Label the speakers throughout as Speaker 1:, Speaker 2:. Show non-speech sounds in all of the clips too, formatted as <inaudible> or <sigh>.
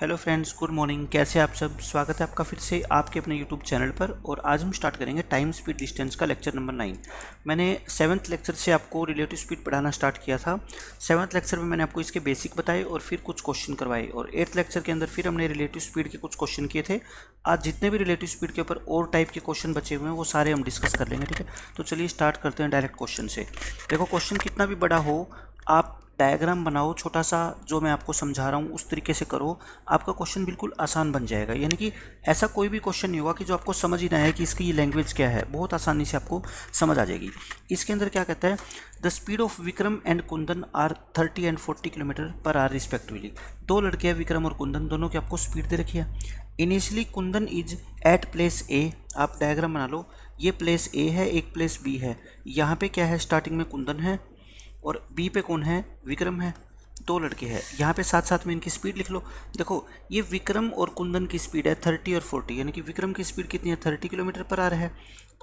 Speaker 1: Hello friends good morning कैसे आप सब स्वागत है आपका फिर से आपके अपने यूट्यूब चैनल पर और आज हम स्टार्ट करेंगे टाइम स्पीड डिस्टेंस का लेक्चर नंबर नाइन मैंने सेवन्थ लेक्चर से आपको रिलेटिव स्पीड पढ़ाना स्टार्ट किया था सेवन्थ लेक्चर में मैंने आपको इसके बेसिक बताए और फिर कुछ क्वेश्चन करवाए और एट्थ लेक्चर के अंदर फिर हमने रिलेटिव स्पीड के कुछ क्वेश्चन किए थे आज जितने भी रिलेटिव स्पीड के ऊपर और टाइप के क्वेश्चन बचे हुए हैं वो सारे हम डिस्कस कर लेंगे ठीक है तो चलिए स्टार्ट करते हैं डायरेक्ट क्वेश्चन से देखो क्वेश्चन कितना भी बड़ा हो आप डायग्राम बनाओ छोटा सा जो मैं आपको समझा रहा हूँ उस तरीके से करो आपका क्वेश्चन बिल्कुल आसान बन जाएगा यानी कि ऐसा कोई भी क्वेश्चन नहीं होगा कि जो आपको समझ ही ना है कि इसकी लैंग्वेज क्या है बहुत आसानी से आपको समझ आ जाएगी इसके अंदर क्या कहता है the speed of Vikram and Kundan are thirty and forty kilometre per hour respectively दो लड़के हैं विक्रम और कुंदन दोनों की आपको स्पीड दे रखी है initially Kundan is at place A आप डायग्राम बना लो ये प्लेस ए है एक प्लेस बी है यहाँ पे क्या है स्टार्टिंग में कुंदन है और बी पे कौन है विक्रम है दो लड़के हैं यहाँ पे साथ साथ में इनकी स्पीड लिख लो देखो ये विक्रम और कुंदन की स्पीड है थर्टी और फोर्टी यानी कि विक्रम की स्पीड कितनी है थर्टी किलोमीटर पर आ रहा है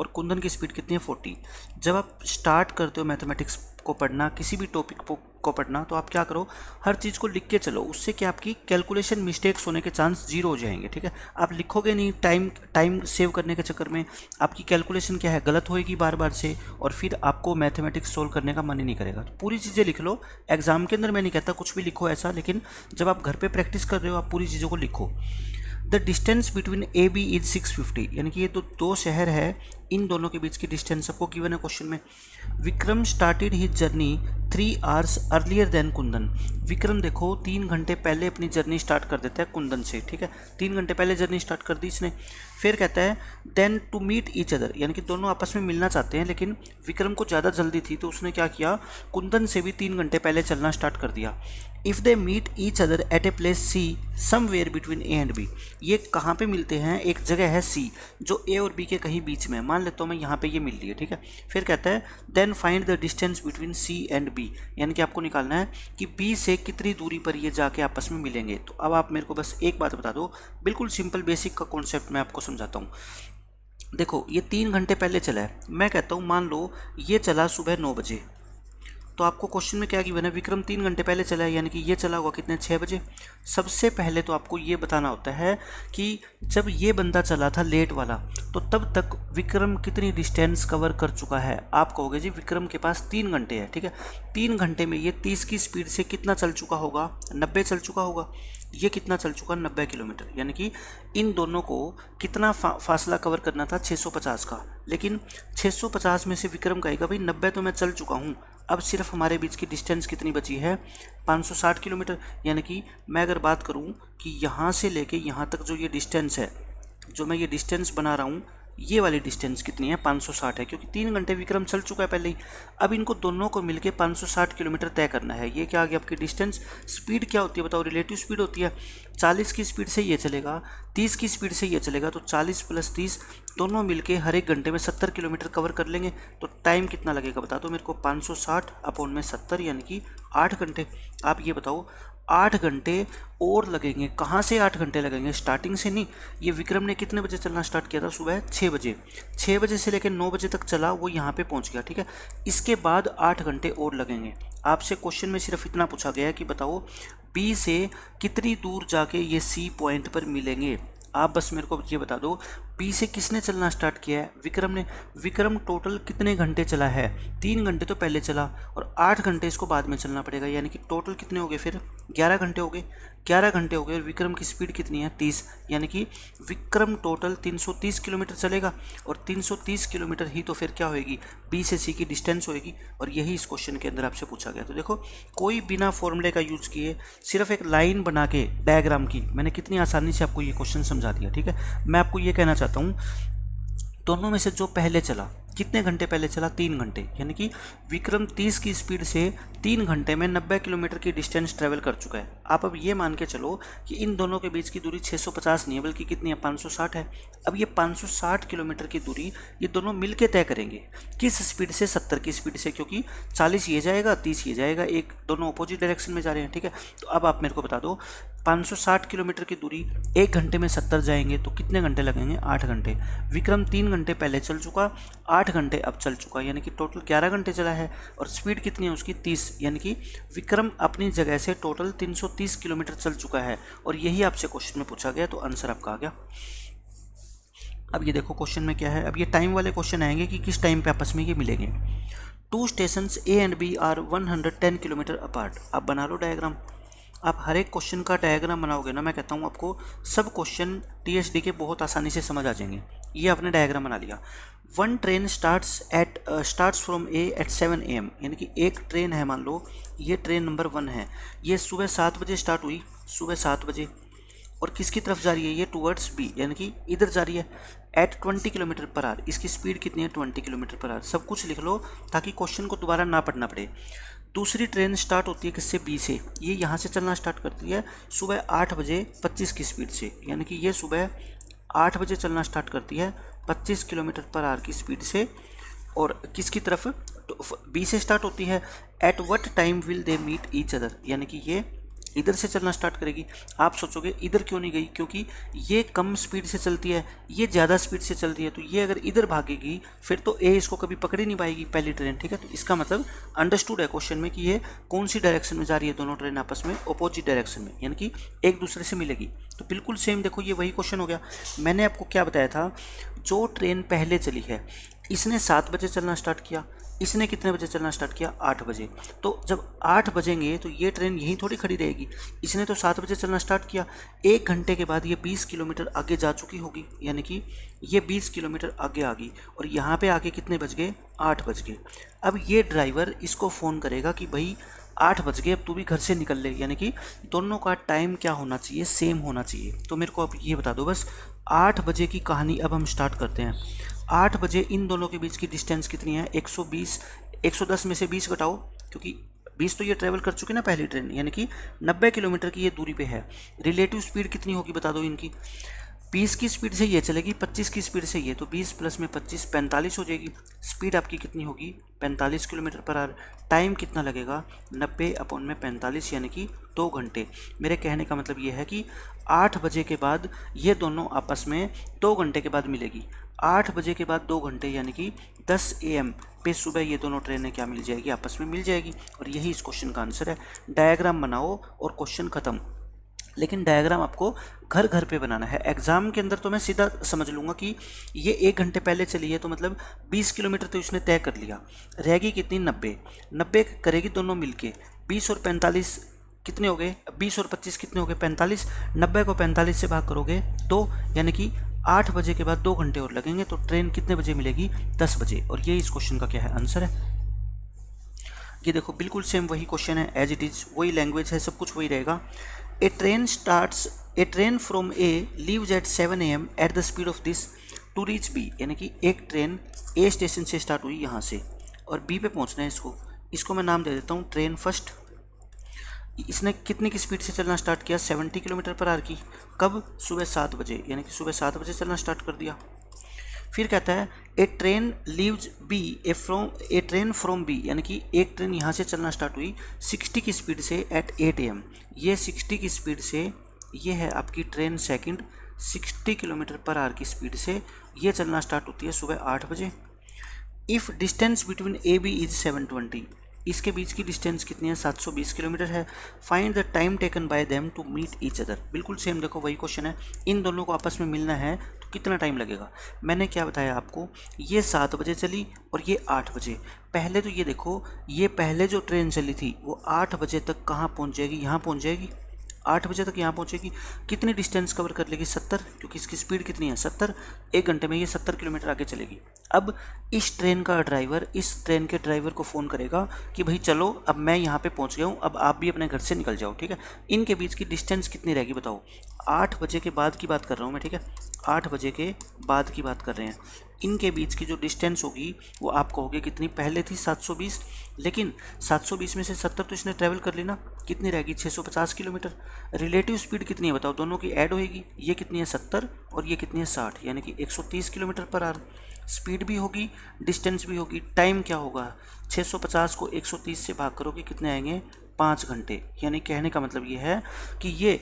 Speaker 1: और कुंदन की स्पीड कितनी है फोर्टी जब आप स्टार्ट करते हो मैथमेटिक्स को पढ़ना किसी भी टॉपिक को पटना तो आप क्या करो हर चीज़ को लिख के चलो उससे कि आपकी कैलकुलेशन मिस्टेक्स होने के चांस जीरो हो जाएंगे ठीक है आप लिखोगे नहीं टाइम टाइम सेव करने के चक्कर में आपकी कैलकुलेशन क्या है गलत होएगी बार बार से और फिर आपको मैथमेटिक्स सोल्व करने का मन ही नहीं करेगा तो पूरी चीज़ें लिख लो एग्ज़ाम के अंदर मैं नहीं कहता कुछ भी लिखो ऐसा लेकिन जब आप घर पर प्रैक्टिस कर रहे हो आप पूरी चीज़ों को लिखो the distance between A B is 650 यानी कि ये तो दो शहर है इन दोनों के बीच की डिस्टेंस आपको गिवन है क्वेश्चन में Vikram started his journey three hours earlier than Kundan Vikram देखो तीन घंटे पहले अपनी जर्नी स्टार्ट कर देता है कुंदन से ठीक है तीन घंटे पहले जर्नी स्टार्ट कर दी इसने फिर कहता है then to meet each other यानी कि दोनों आपस में मिलना चाहते हैं लेकिन विक्रम को ज़्यादा जल्दी थी तो उसने क्या किया कुंदन से भी तीन घंटे पहले चलना स्टार्ट कर दिया if they meet each other at a place C somewhere between A and B ये कहाँ पे मिलते हैं एक जगह है सी जो ए और बी के कहीं बीच में मान लेता हूँ मैं यहाँ पे ये मिल रही है ठीक है फिर कहता है then find the distance between C and B यानी कि आपको निकालना है कि बी से कितनी दूरी पर ये जाके आपस में मिलेंगे तो अब आप मेरे को बस एक बात बता दो बिल्कुल सिंपल बेसिक का कॉन्सेप्ट मैं आपको समझाता हूँ देखो ये तीन घंटे पहले चला है मैं कहता हूँ मान लो ये चला सुबह नौ बजे तो आपको क्वेश्चन में क्या गिवन है विक्रम तीन घंटे पहले चला है यानी कि ये चला होगा कितने छः बजे सबसे पहले तो आपको ये बताना होता है कि जब ये बंदा चला था लेट वाला तो तब तक विक्रम कितनी डिस्टेंस कवर कर चुका है आप कहोगे जी विक्रम के पास तीन घंटे है ठीक है तीन घंटे में ये तीस की स्पीड से कितना चल चुका होगा नब्बे चल चुका होगा ये कितना चल चुका नब्बे किलोमीटर यानी कि इन दोनों को कितना फा, फासला कवर करना था 650 का लेकिन 650 में से विक्रम कहेगा भाई नब्बे तो मैं चल चुका हूँ अब सिर्फ हमारे बीच की डिस्टेंस कितनी बची है 560 किलोमीटर यानी कि मैं अगर बात करूँ कि यहाँ से लेके यहाँ तक जो ये डिस्टेंस है जो मैं ये डिस्टेंस बना रहा हूँ ये वाली डिस्टेंस कितनी है 560 है क्योंकि तीन घंटे विक्रम चल चुका है पहले ही अब इनको दोनों को मिलके 560 किलोमीटर तय करना है ये क्या आ गया आपकी डिस्टेंस स्पीड क्या होती है बताओ रिलेटिव स्पीड होती है 40 की स्पीड से ये चलेगा 30 की स्पीड से ये चलेगा तो 40 प्लस 30 दोनों मिलके हर एक घंटे में 70 किलोमीटर कवर कर लेंगे तो टाइम कितना लगेगा बता दो मेरे को 560 अपॉन में 70 यानी कि आठ घंटे आप ये बताओ आठ घंटे और लगेंगे कहाँ से आठ घंटे लगेंगे स्टार्टिंग से नहीं ये विक्रम ने कितने बजे चलना स्टार्ट किया था सुबह छः बजे छः बजे से लेकर नौ बजे तक चला वो यहाँ पे पहुँच गया ठीक है इसके बाद आठ घंटे और लगेंगे आपसे क्वेश्चन में सिर्फ इतना पूछा गया है कि बताओ बी से कितनी दूर जाके ये सी पॉइंट पर मिलेंगे आप बस मेरे को ये बता दो पी से किसने चलना स्टार्ट किया है विक्रम ने विक्रम टोटल कितने घंटे चला है तीन घंटे तो पहले चला और आठ घंटे इसको बाद में चलना पड़ेगा यानी कि टोटल कितने हो गए फिर ग्यारह घंटे हो गए ग्यारह घंटे हो गए और विक्रम की स्पीड कितनी है तीस यानी कि विक्रम टोटल तीन सौ तीस किलोमीटर चलेगा और तीन सौ तीस किलोमीटर ही तो फिर क्या होएगी बी से सी की डिस्टेंस होएगी और यही इस क्वेश्चन के अंदर आपसे पूछा गया तो देखो कोई बिना फॉर्मूले का यूज़ किए सिर्फ एक लाइन बना के डायग्राम की मैंने कितनी आसानी से आपको ये क्वेश्चन समझा दिया ठीक है मैं आपको ये कहना चाहता हूँ दोनों में से जो पहले चला कितने घंटे पहले चला तीन घंटे यानी कि विक्रम 30 की स्पीड से तीन घंटे में 90 किलोमीटर की डिस्टेंस ट्रेवल कर चुका है आप अब ये मान के चलो कि इन दोनों के बीच की दूरी 650 नहीं है बल्कि कितनी है 560 है अब ये 560 किलोमीटर की दूरी ये दोनों मिल तय करेंगे किस स्पीड से 70 की स्पीड से क्योंकि 40 ये जाएगा 30 ये जाएगा एक दोनों अपोजिट डायरेक्शन में जा रहे हैं ठीक है तो अब आप मेरे को बता दो 560 किलोमीटर की दूरी एक घंटे में 70 जाएंगे तो कितने घंटे लगेंगे आठ घंटे विक्रम तीन घंटे पहले चल चुका आठ आठ घंटे अब चल चुका है यानी कि टोटल ग्यारह घंटे चला है और स्पीड कितनी है उसकी तीस यानी कि विक्रम अपनी जगह से टोटल तीन सौ तीस किलोमीटर चल चुका है और यही आपसे क्वेश्चन में पूछा गया तो आंसर आपका आ गया अब ये देखो क्वेश्चन में क्या है अब ये टाइम वाले क्वेश्चन आएंगे कि किस टाइम पर आपस में ये मिलेंगे two station A and B are 110 kilometre apart आप बना लो डायग्राम आप हर एक क्वेश्चन का डायग्राम बनाओगे ना मैं कहता हूँ आपको सब क्वेश्चन टीएसडी के बहुत आसानी से समझ आ जाएंगे ये आपने डायग्राम बना लिया one train starts at starts from A at seven A M यानी कि एक ट्रेन है मान लो ये ट्रेन नंबर वन है ये सुबह सात बजे स्टार्ट हुई सुबह सात बजे और किसकी तरफ जा रही है ये टूवर्ड्स बी यानी कि इधर जा रही है at twenty kilometre per hour इसकी स्पीड कितनी है ट्वेंटी किलोमीटर पर आर सब कुछ लिख लो ताकि क्वेश्चन को दोबारा ना पढ़ना पड़े दूसरी ट्रेन स्टार्ट होती है किससे बी से ये यहाँ से चलना स्टार्ट करती है सुबह आठ बजे पच्चीस की स्पीड से यानी कि ये सुबह आठ बजे चलना स्टार्ट करती है पच्चीस किलोमीटर पर आर की स्पीड से और किसकी तरफ तो बी से स्टार्ट होती है at what time will they meet each other यानी कि ये इधर से चलना स्टार्ट करेगी आप सोचोगे इधर क्यों नहीं गई क्योंकि ये कम स्पीड से चलती है ये ज़्यादा स्पीड से चलती है तो ये अगर इधर भागेगी फिर तो ए इसको कभी पकड़ ही नहीं पाएगी पहली ट्रेन ठीक है तो इसका मतलब अंडरस्टूड है क्वेश्चन में कि ये कौन सी डायरेक्शन में जा रही है दोनों ट्रेन आपस में अपोजिट डायरेक्शन में यानी कि एक दूसरे से मिलेगी तो बिल्कुल सेम देखो ये वही क्वेश्चन हो गया मैंने आपको क्या बताया था जो ट्रेन पहले चली है इसने सात बजे चलना स्टार्ट किया इसने कितने बजे चलना स्टार्ट किया आठ बजे तो जब आठ बजेंगे तो ये ट्रेन यहीं थोड़ी खड़ी रहेगी इसने तो सात बजे चलना स्टार्ट किया एक घंटे के बाद ये बीस किलोमीटर आगे जा चुकी होगी यानी कि ये बीस किलोमीटर आगे आ गई और यहाँ पे आके कितने बज गए आठ बज गए अब ये ड्राइवर इसको फ़ोन करेगा कि भाई आठ बज गए अब तू भी घर से निकल ले यानी कि दोनों का टाइम क्या होना चाहिए सेम होना चाहिए तो मेरे को आप ये बता दो बस आठ बजे की कहानी अब हम स्टार्ट करते हैं आठ बजे इन दोनों के बीच की डिस्टेंस कितनी है 120 110 में से 20 घटाओ क्योंकि 20 तो ये ट्रेवल कर चुके ना पहली ट्रेन यानी कि 90 किलोमीटर की ये दूरी पे है रिलेटिव स्पीड कितनी होगी बता दो इनकी बीस की स्पीड से ये चलेगी पच्चीस की स्पीड से ये तो बीस प्लस में पच्चीस पैंतालीस हो जाएगी स्पीड आपकी कितनी होगी पैंतालीस किलोमीटर पर आर टाइम कितना लगेगा नब्बे अपॉन में पैंतालीस यानी कि दो घंटे मेरे कहने का मतलब ये है कि आठ बजे के बाद ये दोनों आपस में दो घंटे के बाद मिलेगी आठ बजे के बाद दो घंटे यानी कि दस ए एम पे सुबह ये दोनों ट्रेनें क्या मिल जाएगी आपस में मिल जाएगी और यही इस क्वेश्चन का आंसर है डायग्राम बनाओ और क्वेश्चन ख़त्म लेकिन डायग्राम आपको घर घर पे बनाना है एग्ज़ाम के अंदर तो मैं सीधा समझ लूँगा कि ये एक घंटे पहले चली है तो मतलब 20 किलोमीटर तो उसने तय कर लिया रहेगी कितनी 90 90 करेगी दोनों मिलके 20 और 45 कितने हो गए 20 और 25 कितने हो गए 45 90 को 45 से भाग करोगे तो यानी कि आठ बजे के बाद दो घंटे और लगेंगे तो ट्रेन कितने बजे मिलेगी दस बजे और ये इस क्वेश्चन का क्या है आंसर है ये देखो बिल्कुल सेम वही क्वेश्चन है एज इट इज़ वही लैंग्वेज है सब कुछ वही रहेगा a train starts a train from A leaves at seven A M at the speed of this to reach B यानी कि एक ट्रेन ए स्टेशन से स्टार्ट हुई यहाँ से और बी पे पहुँचना है इसको इसको मैं नाम दे देता हूँ ट्रेन फर्स्ट इसने कितने की स्पीड से चलना स्टार्ट किया 70 किलोमीटर पर आर की कब सुबह सात बजे यानी कि सुबह सात बजे चलना स्टार्ट कर दिया फिर कहता है a train leaves B a from a train from B यानी कि एक ट्रेन यहाँ से चलना स्टार्ट हुई 60 की स्पीड से एट 8 एम ये 60 की स्पीड से ये है आपकी train second 60 kilometre per hour की स्पीड से ये चलना स्टार्ट होती है सुबह आठ बजे if distance between A B is seven twenty इसके बीच की डिस्टेंस कितनी है 720 किलोमीटर है find the time taken by them to meet each other बिल्कुल सेम देखो वही क्वेश्चन है इन दोनों को आपस में मिलना है तो कितना टाइम लगेगा मैंने क्या बताया आपको ये सात बजे चली और ये आठ बजे पहले तो ये देखो ये पहले जो ट्रेन चली थी वो आठ बजे तक कहाँ पहुँच जाएगी यहाँ पहुँच जाएगी आठ बजे तक यहाँ पहुँचेगी कितनी डिस्टेंस कवर कर लेगी सत्तर क्योंकि इसकी स्पीड कितनी है सत्तर एक घंटे में ये सत्तर किलोमीटर आगे चलेगी अब इस ट्रेन का ड्राइवर इस ट्रेन के ड्राइवर को फ़ोन करेगा कि भाई चलो अब मैं यहाँ पे पहुँच गया हूँ अब आप भी अपने घर से निकल जाओ ठीक है इनके बीच की डिस्टेंस कितनी रहेगी बताओ आठ बजे के बाद की बात कर रहा हूँ मैं ठीक है आठ बजे के बाद की बात कर रहे हैं इनके बीच की जो डिस्टेंस होगी वो आप कहोगे कितनी पहले थी 720 लेकिन 720 में से 70 तो इसने ट्रैवल कर लेना कितनी रहेगी 650 किलोमीटर रिलेटिव स्पीड कितनी है बताओ दोनों की ऐड होएगी ये कितनी है 70 और ये कितनी है 60 यानी कि 130 किलोमीटर पर आर स्पीड भी होगी डिस्टेंस भी होगी टाइम क्या होगा छः को एक से भाग करोगे कितने आएंगे पाँच घंटे यानी कहने का मतलब ये है कि ये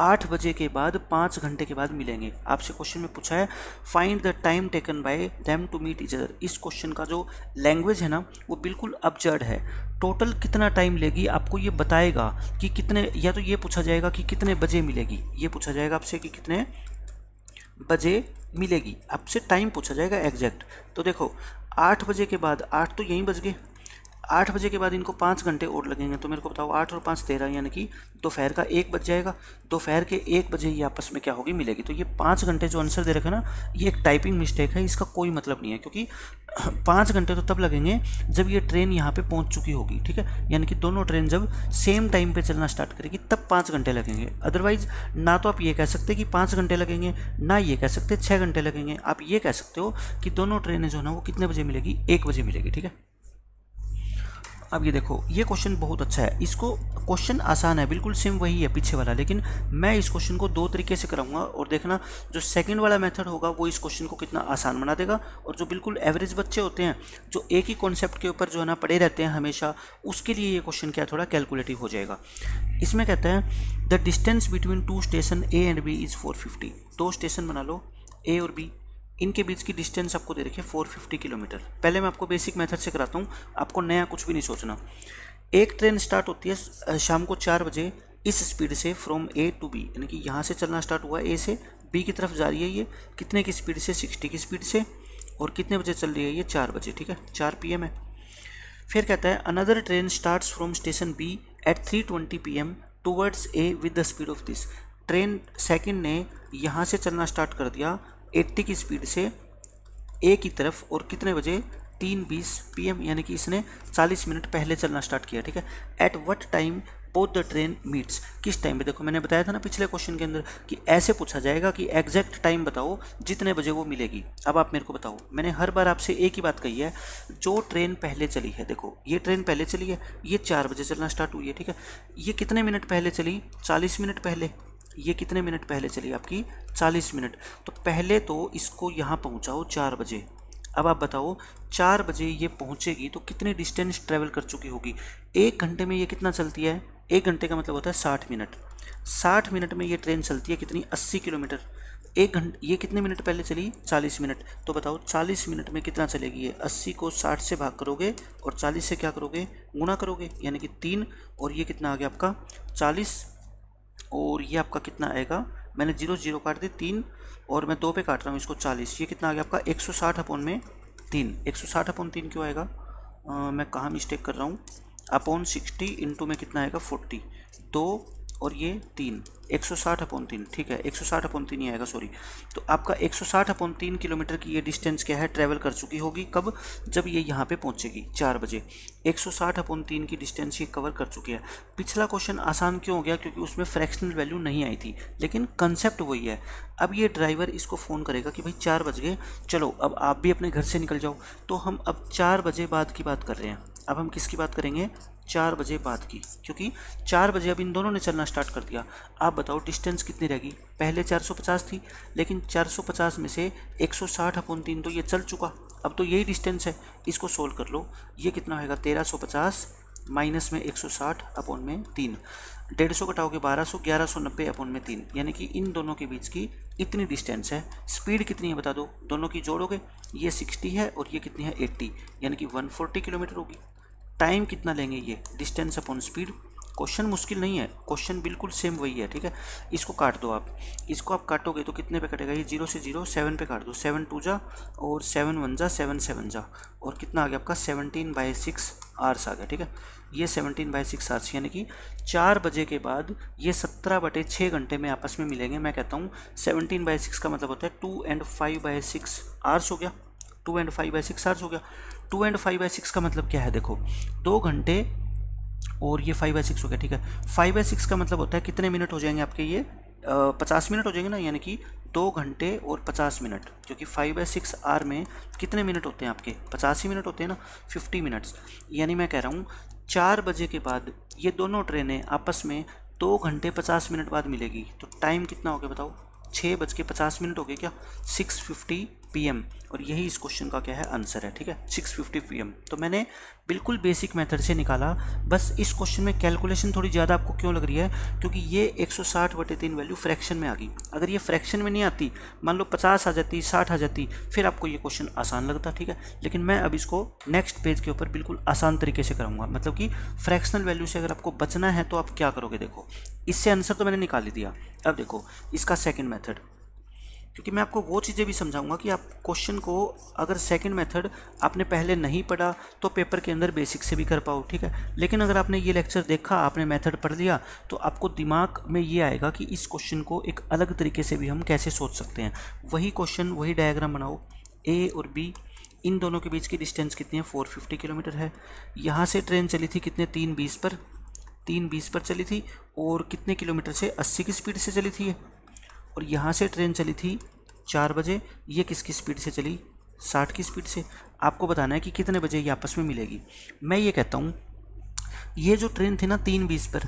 Speaker 1: आठ बजे के बाद पाँच घंटे के बाद मिलेंगे आपसे क्वेश्चन में पूछा है find the time taken by them to meet each other इस क्वेश्चन का जो लैंग्वेज है ना वो बिल्कुल अपजर्ड है टोटल कितना टाइम लेगी आपको ये बताएगा कि कितने या तो ये पूछा जाएगा कि कितने बजे मिलेगी ये पूछा जाएगा आपसे कि कितने बजे मिलेगी आपसे टाइम पूछा जाएगा एग्जैक्ट तो देखो आठ बजे के बाद आठ तो यहीं बज गए आठ बजे के बाद इनको पाँच घंटे और लगेंगे तो मेरे को बताओ आठ और पाँच तेरह यानी कि दोपहर का एक बज जाएगा दोपहर के एक बजे ही आपस में क्या होगी मिलेगी तो ये पाँच घंटे जो आंसर दे रखे ना ये एक टाइपिंग मिस्टेक है इसका कोई मतलब नहीं है क्योंकि <clears throat> पाँच घंटे तो तब लगेंगे जब ये ट्रेन यहाँ पे पहुँच चुकी होगी ठीक है यानी कि दोनों ट्रेन जब सेम टाइम पे चलना स्टार्ट करेगी तब पाँच घंटे लगेंगे अदरवाइज़ ना तो आप ये कह सकते कि पाँच घंटे लगेंगे ना ये कह सकते छः घंटे लगेंगे आप ये कह सकते हो कि दोनों ट्रेनें जो है ना वो कितने बजे मिलेगी एक बजे मिलेगी ठीक है अब ये देखो ये क्वेश्चन बहुत अच्छा है इसको क्वेश्चन आसान है बिल्कुल सेम वही है पीछे वाला लेकिन मैं इस क्वेश्चन को दो तरीके से कराऊंगा और देखना जो सेकंड वाला मेथड होगा वो इस क्वेश्चन को कितना आसान बना देगा और जो बिल्कुल एवरेज बच्चे होते हैं जो एक ही कॉन्सेप्ट के ऊपर जो है ना पड़े रहते हैं हमेशा उसके लिए ये क्वेश्चन क्या थोड़ा कैलकुलेटिव हो जाएगा इसमें कहते हैं the distance between two station A and B is four fifty दो स्टेशन बना लो ए और बी इनके बीच की डिस्टेंस आपको दे रखी है 450 किलोमीटर पहले मैं आपको बेसिक मेथड से कराता हूँ आपको नया कुछ भी नहीं सोचना एक ट्रेन स्टार्ट होती है शाम को चार बजे इस स्पीड से फ्रॉम ए टू बी यानी कि यहाँ से चलना स्टार्ट हुआ ए से बी की तरफ जा रही है ये कितने की स्पीड से सिक्सटी की स्पीड से और कितने बजे चल रही है ये चार बजे ठीक है चार पी है फिर कहता है another train start from station B at three twenty P M towards A with the speed of this train second ने यहाँ से चलना स्टार्ट कर दिया 80 की स्पीड से ए की तरफ और कितने बजे तीन बीस पी यानी कि इसने 40 मिनट पहले चलना स्टार्ट किया ठीक है at what time both the train meets किस टाइम पे देखो मैंने बताया था ना पिछले क्वेश्चन के अंदर कि ऐसे पूछा जाएगा कि एग्जैक्ट टाइम बताओ जितने बजे वो मिलेगी अब आप मेरे को बताओ मैंने हर बार आपसे एक ही बात कही है जो ट्रेन पहले चली है देखो ये ट्रेन पहले चली है ये चार बजे चलना स्टार्ट हुई है ठीक है ये कितने मिनट पहले चली चालीस मिनट पहले ये कितने मिनट पहले चली आपकी 40 मिनट तो पहले तो इसको यहाँ पहुँचाओ चार बजे अब आप बताओ चार बजे ये पहुँचेगी तो कितने डिस्टेंस ट्रैवल कर चुकी होगी एक घंटे में ये कितना चलती है एक घंटे का मतलब होता है साठ मिनट साठ मिनट में ये ट्रेन चलती है कितनी अस्सी किलोमीटर एक घंटे ये कितने मिनट पहले चली चालीस मिनट तो बताओ चालीस मिनट में कितना चलेगी ये अस्सी को साठ से भाग करोगे और चालीस से क्या करोगे गुना करोगे यानी कि तीन और ये कितना आ गया आपका चालीस और ये आपका कितना आएगा मैंने जीरो जीरो काट दी तीन और मैं दो पे काट रहा हूँ इसको चालीस ये कितना आ गया आपका एक सौ साठ अपॉन में तीन एक सौ साठ अपॉन तीन क्यों आएगा आ, मैं कहाँ मिस्टेक कर रहा हूँ अपॉन सिक्सटी इंटू में कितना आएगा फोर्टी दो और ये तीन 160 अपॉन तीन ठीक है 160 अपॉन तीन ही आएगा सॉरी तो आपका 160 अपॉन तीन किलोमीटर की ये डिस्टेंस क्या है ट्रैवल कर चुकी होगी कब जब ये यहाँ पे पहुँचेगी चार बजे 160 अपॉन तीन की डिस्टेंस ये कवर कर चुकी है पिछला क्वेश्चन आसान क्यों हो गया क्योंकि उसमें फ्रैक्शनल वैल्यू नहीं आई थी लेकिन कंसेप्ट वही है अब ये ड्राइवर इसको फ़ोन करेगा कि भाई चार बज गए चलो अब आप भी अपने घर से निकल जाओ तो हम अब चार बजे बाद की बात कर रहे हैं अब हम किसकी बात करेंगे चार बजे बाद की क्योंकि चार बजे अब इन दोनों ने चलना स्टार्ट कर दिया आप बताओ डिस्टेंस कितनी रहेगी पहले 450 थी लेकिन 450 में से 160 अपन तीन तो ये चल चुका अब तो यही डिस्टेंस है इसको सोल्व कर लो ये कितना होगा 1350 माइनस में 160 अपन में तीन डेढ़ सौ कटाओगे बारह सौ ग्यारह सौ नब्बे अपन में तीन यानी कि इन दोनों के बीच की इतनी डिस्टेंस है स्पीड कितनी है बता दो दोनों की जोड़ोगे ये 60 है और ये कितनी है 80 यानी कि 140 किलोमीटर होगी टाइम कितना लेंगे ये डिस्टेंस अपॉन स्पीड क्वेश्चन मुश्किल नहीं है क्वेश्चन बिल्कुल सेम वही है ठीक है इसको काट दो आप इसको आप काटोगे तो कितने पे कटेगा ये जीरो से जीरो सेवन पे काट दो सेवन टू जा और सेवन वन जा सेवन सेवन जा और कितना आ गया आपका सेवनटीन बाई सिक्स आर्स आ गया ठीक है ये सेवनटीन बाई सिक्स आर्स यानी कि चार बजे के बाद ये सत्रह बटे छः घंटे में आपस में मिलेंगे मैं कहता हूँ सेवनटीन बाई सिक्स का मतलब होता है two and five by six hours हो गया two and five by six hours हो गया two and five by six का मतलब क्या है देखो दो घंटे और ये फाइव बाई सिक्स हो गया ठीक है फाइव बाई सिक्स का मतलब होता है कितने मिनट हो जाएंगे आपके ये पचास मिनट हो जाएंगे ना यानी कि दो घंटे और पचास मिनट क्योंकि फाइव बाई सिक्स आर में कितने मिनट होते हैं आपके पचास ही मिनट होते हैं ना फिफ्टी मिनट्स यानी मैं कह रहा हूँ चार बजे के बाद ये दोनों ट्रेनें आपस में दो घंटे पचास मिनट बाद मिलेगी तो टाइम कितना हो गया बताओ छः बज के पचास मिनट हो गए क्या सिक्स फिफ्टी पीएम और यही इस क्वेश्चन का क्या है आंसर है ठीक है 650 फिफ्टी तो मैंने बिल्कुल बेसिक मेथड से निकाला बस इस क्वेश्चन में कैलकुलेशन थोड़ी ज़्यादा आपको क्यों लग रही है क्योंकि ये 160 बटे तीन वैल्यू फ्रैक्शन में आ गई अगर ये फ्रैक्शन में नहीं आती मान लो 50 आ जाती 60 आ जाती फिर आपको ये क्वेश्चन आसान लगता ठीक है लेकिन मैं अब इसको नेक्स्ट पेज के ऊपर बिल्कुल आसान तरीके से कराऊंगा मतलब कि फ्रैक्शनल वैल्यू से अगर आपको बचना है तो आप क्या करोगे देखो इससे आंसर तो मैंने निकाल ही दिया अब देखो इसका सेकेंड मैथड क्योंकि मैं आपको वो चीज़ें भी समझाऊंगा कि आप क्वेश्चन को अगर सेकंड मेथड आपने पहले नहीं पढ़ा तो पेपर के अंदर बेसिक से भी कर पाओ ठीक है लेकिन अगर आपने ये लेक्चर देखा आपने मेथड पढ़ लिया तो आपको दिमाग में ये आएगा कि इस क्वेश्चन को एक अलग तरीके से भी हम कैसे सोच सकते हैं वही क्वेश्चन वही डायग्राम बनाओ ए और बी इन दोनों के बीच की डिस्टेंस कितनी है फोर किलोमीटर है यहाँ से ट्रेन चली थी कितने तीन बीस पर तीन बीस पर चली थी और कितने किलोमीटर से अस्सी की स्पीड से चली थी और यहाँ से ट्रेन चली थी चार बजे ये किसकी स्पीड से चली साठ की स्पीड से आपको बताना है कि कितने बजे ये आपस में मिलेगी मैं ये कहता हूँ ये जो ट्रेन थी ना तीन बीस पर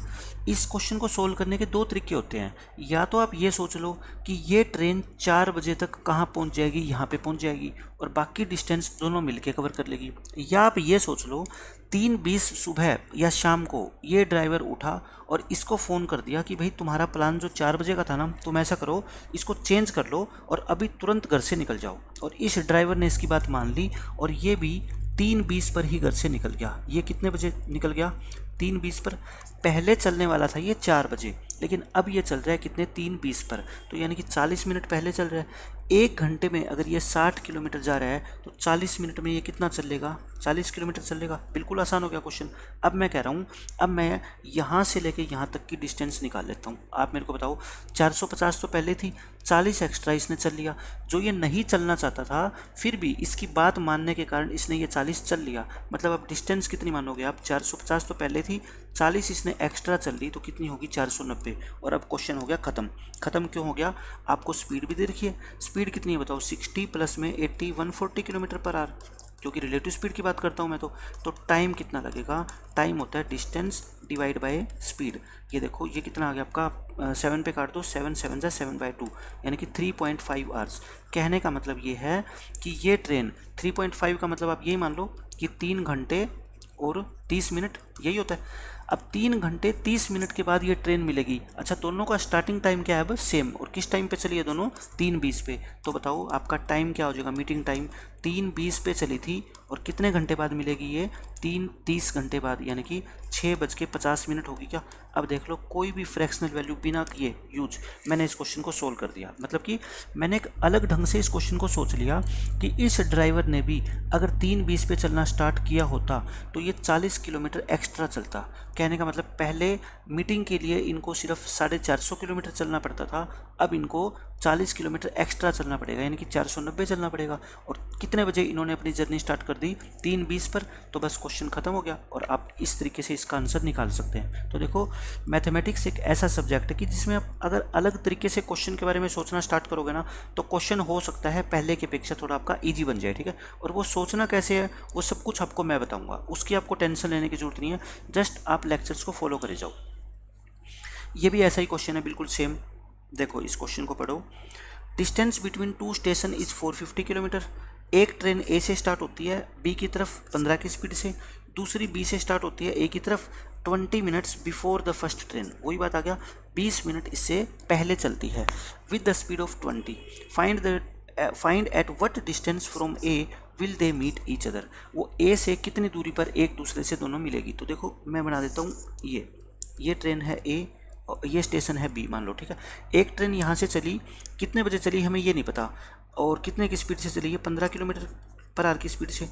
Speaker 1: इस क्वेश्चन को सोल्व करने के दो तरीके होते हैं या तो आप ये सोच लो कि ये ट्रेन चार बजे तक कहाँ पहुँच जाएगी यहाँ पे पहुँच जाएगी और बाकी डिस्टेंस दोनों मिलके कवर कर लेगी या आप ये सोच लो तीन बीस सुबह या शाम को ये ड्राइवर उठा और इसको फ़ोन कर दिया कि भाई तुम्हारा प्लान जो चार बजे का था ना तुम ऐसा करो इसको चेंज कर लो और अभी तुरंत घर से निकल जाओ और इस ड्राइवर ने इसकी बात मान ली और ये भी तीन बीस पर ही घर से निकल गया ये कितने बजे निकल गया तीन बीस पर पहले चलने वाला था ये चार बजे लेकिन अब ये चल रहा है कितने तीन बीस पर तो यानी कि चालीस मिनट पहले चल रहा है एक घंटे में अगर ये साठ किलोमीटर जा रहा है तो चालीस मिनट में ये कितना चलेगा चालीस किलोमीटर चलेगा बिल्कुल आसान हो गया क्वेश्चन अब मैं कह रहा हूँ अब मैं यहाँ से लेके यहाँ तक की डिस्टेंस निकाल लेता हूँ आप मेरे को बताओ चार सौ पचास तो पहले थी चालीस एक्स्ट्रा इसने चल लिया जो ये नहीं चलना चाहता था फिर भी इसकी बात मानने के कारण इसने ये चालीस चल लिया मतलब अब डिस्टेंस कितनी मानोगे आप पचास तो पहले थी चालीस इसने एक्स्ट्रा चल दी तो कितनी होगी चार सौ नब्बे और अब क्वेश्चन हो गया ख़त्म ख़त्म क्यों हो गया आपको स्पीड भी दे रखी है स्पीड कितनी है बताओ सिक्सटी प्लस में eighty one forty kilometre per hour क्योंकि रिलेटिव स्पीड की बात करता हूँ मैं तो तो टाइम कितना लगेगा टाइम होता है डिस्टेंस डिवाइड बाय स्पीड ये देखो ये कितना आ गया आपका सेवन पे काट दो सेवन सेवन जै सेवन बाई टू यानी कि थ्री पॉइंट फाइव आवर्स कहने का मतलब ये है कि ये ट्रेन थ्री पॉइंट फाइव का मतलब आप यही मान लो कि तीन घंटे और तीस मिनट यही होता है अब तीन घंटे तीस मिनट के बाद ये ट्रेन मिलेगी अच्छा दोनों का स्टार्टिंग टाइम क्या है बस सेम और किस टाइम पे चलिए दोनों तीन बीस पे तो बताओ आपका टाइम क्या हो जाएगा मीटिंग टाइम तीन बीस पे चली थी और कितने घंटे बाद मिलेगी ये तीन तीस घंटे बाद यानी कि छः बज के पचास मिनट होगी क्या अब देख लो कोई भी फ्रैक्शनल वैल्यू बिना किए यूज मैंने इस क्वेश्चन को सोल्व कर दिया मतलब कि मैंने एक अलग ढंग से इस क्वेश्चन को सोच लिया कि इस ड्राइवर ने भी अगर तीन बीस पे चलना स्टार्ट किया होता तो ये चालीस किलोमीटर एक्स्ट्रा चलता कहने का मतलब पहले मीटिंग के लिए इनको सिर्फ साढ़े चार सौ किलोमीटर चलना पड़ता था अब इनको चालीस किलोमीटर एक्स्ट्रा चलना पड़ेगा यानी कि नब्बे चलना पड़ेगा और कितने बजे इन्होंने अपनी जर्नी स्टार्ट कर दी तीन बीस पर तो बस क्वेश्चन खत्म हो गया और आप इस तरीके से इसका आंसर निकाल सकते हैं तो देखो मैथमेटिक्स एक ऐसा सब्जेक्ट है कि जिसमें आप अगर अलग तरीके से क्वेश्चन के बारे में सोचना स्टार्ट करोगे ना तो क्वेश्चन हो सकता है पहले की अपेक्षा थोड़ा आपका ईजी बन जाए ठीक है और वो सोचना कैसे है वो सब कुछ आपको मैं बताऊँगा उसकी आपको टेंशन लेने की जरूरत नहीं है जस्ट आप लेक्चर्स को फॉलो करे जाओ ये भी ऐसा ही क्वेश्चन है बिल्कुल सेम देखो इस क्वेश्चन को पढ़ो distance between two station is 450 kilometre एक ट्रेन ए से स्टार्ट होती है बी की तरफ 15 की स्पीड से दूसरी बी से स्टार्ट होती है ए की तरफ 20 minutes before the first train वही बात आ गया 20 मिनट इससे पहले चलती है with the speed of 20 find the find at what distance from A will they meet each other वो ए से कितनी दूरी पर एक दूसरे से दोनों मिलेगी तो देखो मैं बना देता हूँ ये ये ट्रेन है ए ये स्टेशन है बी मान लो ठीक है एक ट्रेन यहाँ से चली कितने बजे चली हमें ये नहीं पता और कितने की स्पीड से चली है पंद्रह किलोमीटर पर आर की स्पीड से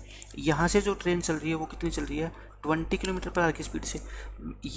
Speaker 1: यहाँ से जो ट्रेन चल रही है वो कितनी चल रही है ट्वेंटी किलोमीटर पर आर की स्पीड से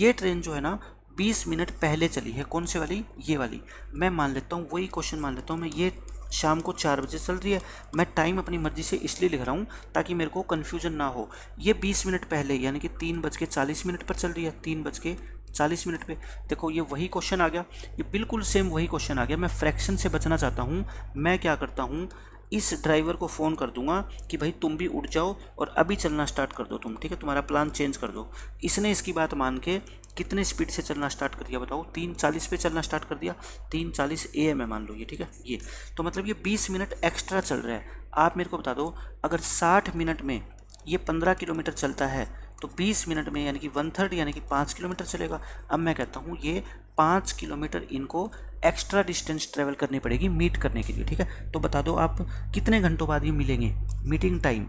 Speaker 1: ये ट्रेन जो है ना बीस मिनट पहले चली है कौन से वाली ये वाली मैं मान लेता हूँ वही क्वेश्चन मान लेता हूँ मैं ये शाम को चार बजे चल रही है मैं टाइम अपनी मर्जी से इसलिए लिख रहा हूँ ताकि मेरे को कन्फ्यूजन ना हो ये बीस मिनट पहले यानी कि तीन बज के चालीस मिनट पर चल रही है तीन बज के चालीस मिनट पे देखो ये वही क्वेश्चन आ गया ये बिल्कुल सेम वही क्वेश्चन आ गया मैं फ्रैक्शन से बचना चाहता हूँ मैं क्या करता हूँ इस ड्राइवर को फ़ोन कर दूंगा कि भाई तुम भी उठ जाओ और अभी चलना स्टार्ट कर दो तुम ठीक है तुम्हारा प्लान चेंज कर दो इसने इसकी बात मान के कितने स्पीड से चलना स्टार्ट कर दिया बताओ तीन चालीस पे चलना स्टार्ट कर दिया तीन चालीस ए एम है मान लो ये ठीक है ये तो मतलब ये बीस मिनट एक्स्ट्रा चल रहा है आप मेरे को बता दो अगर साठ मिनट में ये पंद्रह किलोमीटर चलता है तो 20 मिनट में यानी कि वन थर्ड यानी कि पाँच किलोमीटर चलेगा अब मैं कहता हूँ ये पाँच किलोमीटर इनको एक्स्ट्रा डिस्टेंस ट्रेवल करनी पड़ेगी मीट करने के लिए ठीक है तो बता दो आप कितने घंटों बाद ये मिलेंगे मीटिंग टाइम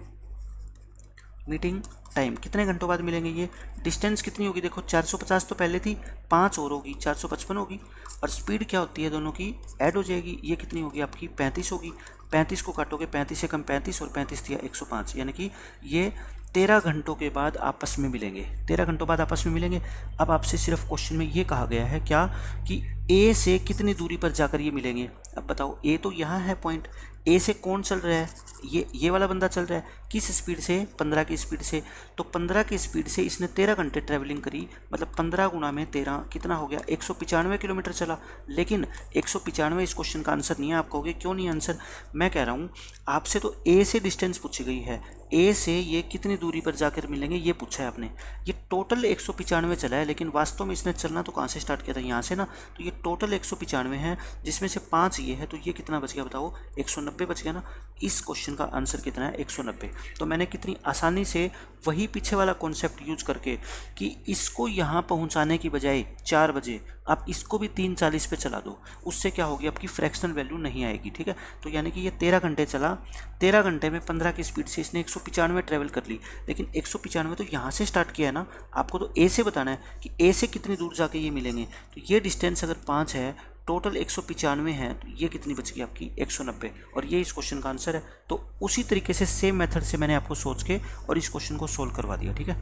Speaker 1: मीटिंग टाइम कितने घंटों बाद मिलेंगे ये डिस्टेंस कितनी होगी देखो 450 तो पहले थी पाँच और होगी 455 होगी और स्पीड क्या होती है दोनों की ऐड हो जाएगी ये कितनी होगी आपकी 35 होगी 35 को काटोगे 35 से कम 35 और 35 दिया 105 यानी कि ये तेरह घंटों के बाद आपस में मिलेंगे तेरह घंटों बाद आपस में मिलेंगे अब आपसे सिर्फ क्वेश्चन में ये कहा गया है क्या कि ए से कितनी दूरी पर जाकर ये मिलेंगे अब बताओ ए तो यहाँ है पॉइंट ए से कौन चल रहा है ये ये वाला बंदा चल रहा है किस स्पीड से पंद्रह की स्पीड से तो पंद्रह की स्पीड से इसने तेरह घंटे ट्रैवलिंग करी मतलब पंद्रह गुना में तेरह कितना हो गया एक सौ पचानवे किलोमीटर चला लेकिन एक सौ पचानवे इस क्वेश्चन का आंसर नहीं है आप कहोगे क्यों नहीं आंसर मैं कह रहा हूँ आपसे तो ए से डिस्टेंस पूछी गई है ए से ये कितनी दूरी पर जाकर मिलेंगे ये पूछा है आपने ये टोटल एक सौ पिचानवे चला है लेकिन वास्तव में इसने चलना तो कहाँ से स्टार्ट किया था यहाँ से ना तो ये टोटल एक सौ पिचानवे है जिसमें से पाँच ये है तो ये कितना बच गया बताओ एक सौ 190 बच गया ना इस क्वेश्चन का आंसर कितना है 190 तो मैंने कितनी आसानी से वही पीछे वाला कॉन्सेप्ट यूज करके कि इसको यहाँ पहुँचाने की बजाय चार बजे आप इसको भी तीन चालीस पे चला दो उससे क्या होगी आपकी फ्रैक्शनल वैल्यू नहीं आएगी ठीक है तो यानी कि ये तेरह घंटे चला तेरह घंटे में पंद्रह की स्पीड से इसने एक सौ पिचानवे ट्रैवल कर ली लेकिन एक सौ पिचानवे तो यहाँ से स्टार्ट किया है ना आपको तो ए से बताना है कि ए से कितनी दूर जाके ये मिलेंगे तो ये डिस्टेंस अगर पाँच है टोटल एक सौ पचानवे हैं तो ये कितनी बच गई आपकी एक सौ नब्बे और ये इस क्वेश्चन का आंसर है तो उसी तरीके से सेम मेथड से मैंने आपको सोच के और इस क्वेश्चन को सोल्व करवा दिया ठीक है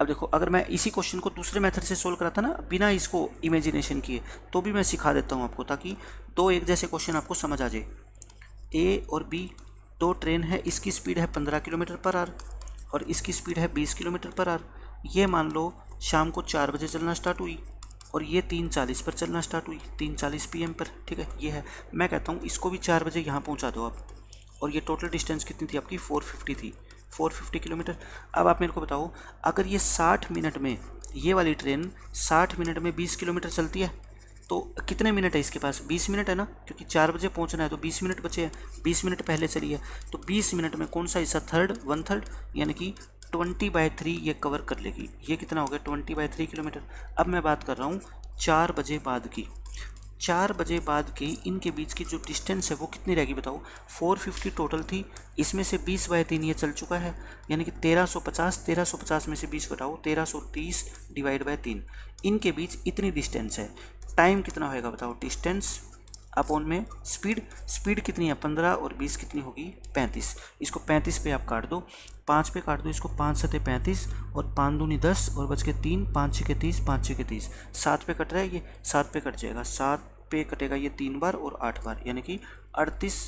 Speaker 1: अब देखो अगर मैं इसी क्वेश्चन को दूसरे मेथड से सोल्व कराता ना बिना इसको इमेजिनेशन किए तो भी मैं सिखा देता हूँ आपको ताकि दो एक जैसे क्वेश्चन आपको समझ आ जाए ए और बी दो ट्रेन है इसकी स्पीड है पंद्रह किलोमीटर पर आर और इसकी स्पीड है बीस किलोमीटर पर आर ये मान लो शाम को चार बजे चलना स्टार्ट हुई और ये तीन चालीस पर चलना स्टार्ट हुई तीन चालीस पी पर ठीक है ये है मैं कहता हूँ इसको भी चार बजे यहाँ पहुँचा दो आप और ये टोटल डिस्टेंस कितनी थी आपकी फोर फिफ्टी थी फोर फिफ्टी किलोमीटर अब आप मेरे को बताओ अगर ये साठ मिनट में ये वाली ट्रेन साठ मिनट में बीस किलोमीटर चलती है तो कितने मिनट है इसके पास 20 मिनट है ना क्योंकि चार बजे पहुंचना है तो 20 मिनट बचे हैं 20 मिनट पहले चली है तो 20 मिनट में कौन सा हिस्सा थर्ड वन थर्ड यानी कि ट्वेंटी बाई थ्री ये कवर कर लेगी ये कितना हो गया ट्वेंटी बाई थ्री किलोमीटर अब मैं बात कर रहा हूँ चार बजे बाद की चार बजे बाद की इनके बीच की जो डिस्टेंस है वो कितनी रहेगी बताओ 450 टोटल थी इसमें से 20 बाय तीन ये चल चुका है यानी कि 1350 1350 में से 20 घटाओ 1330 डिवाइड बाय तीन इनके बीच इतनी डिस्टेंस है टाइम कितना होएगा बताओ डिस्टेंस अब उनमें स्पीड स्पीड कितनी है पंद्रह और बीस कितनी होगी पैंतीस इसको पैंतीस पे आप काट दो पाँच पे काट दो इसको पाँच सते पैंतीस और पाँच दूनी दस और बच के तीन पाँच छः के तीस पाँच छः के तीस सात पे कट रहा है ये सात पे कट जाएगा सात पे कटेगा ये तीन बार और आठ बार यानी कि अड़तीस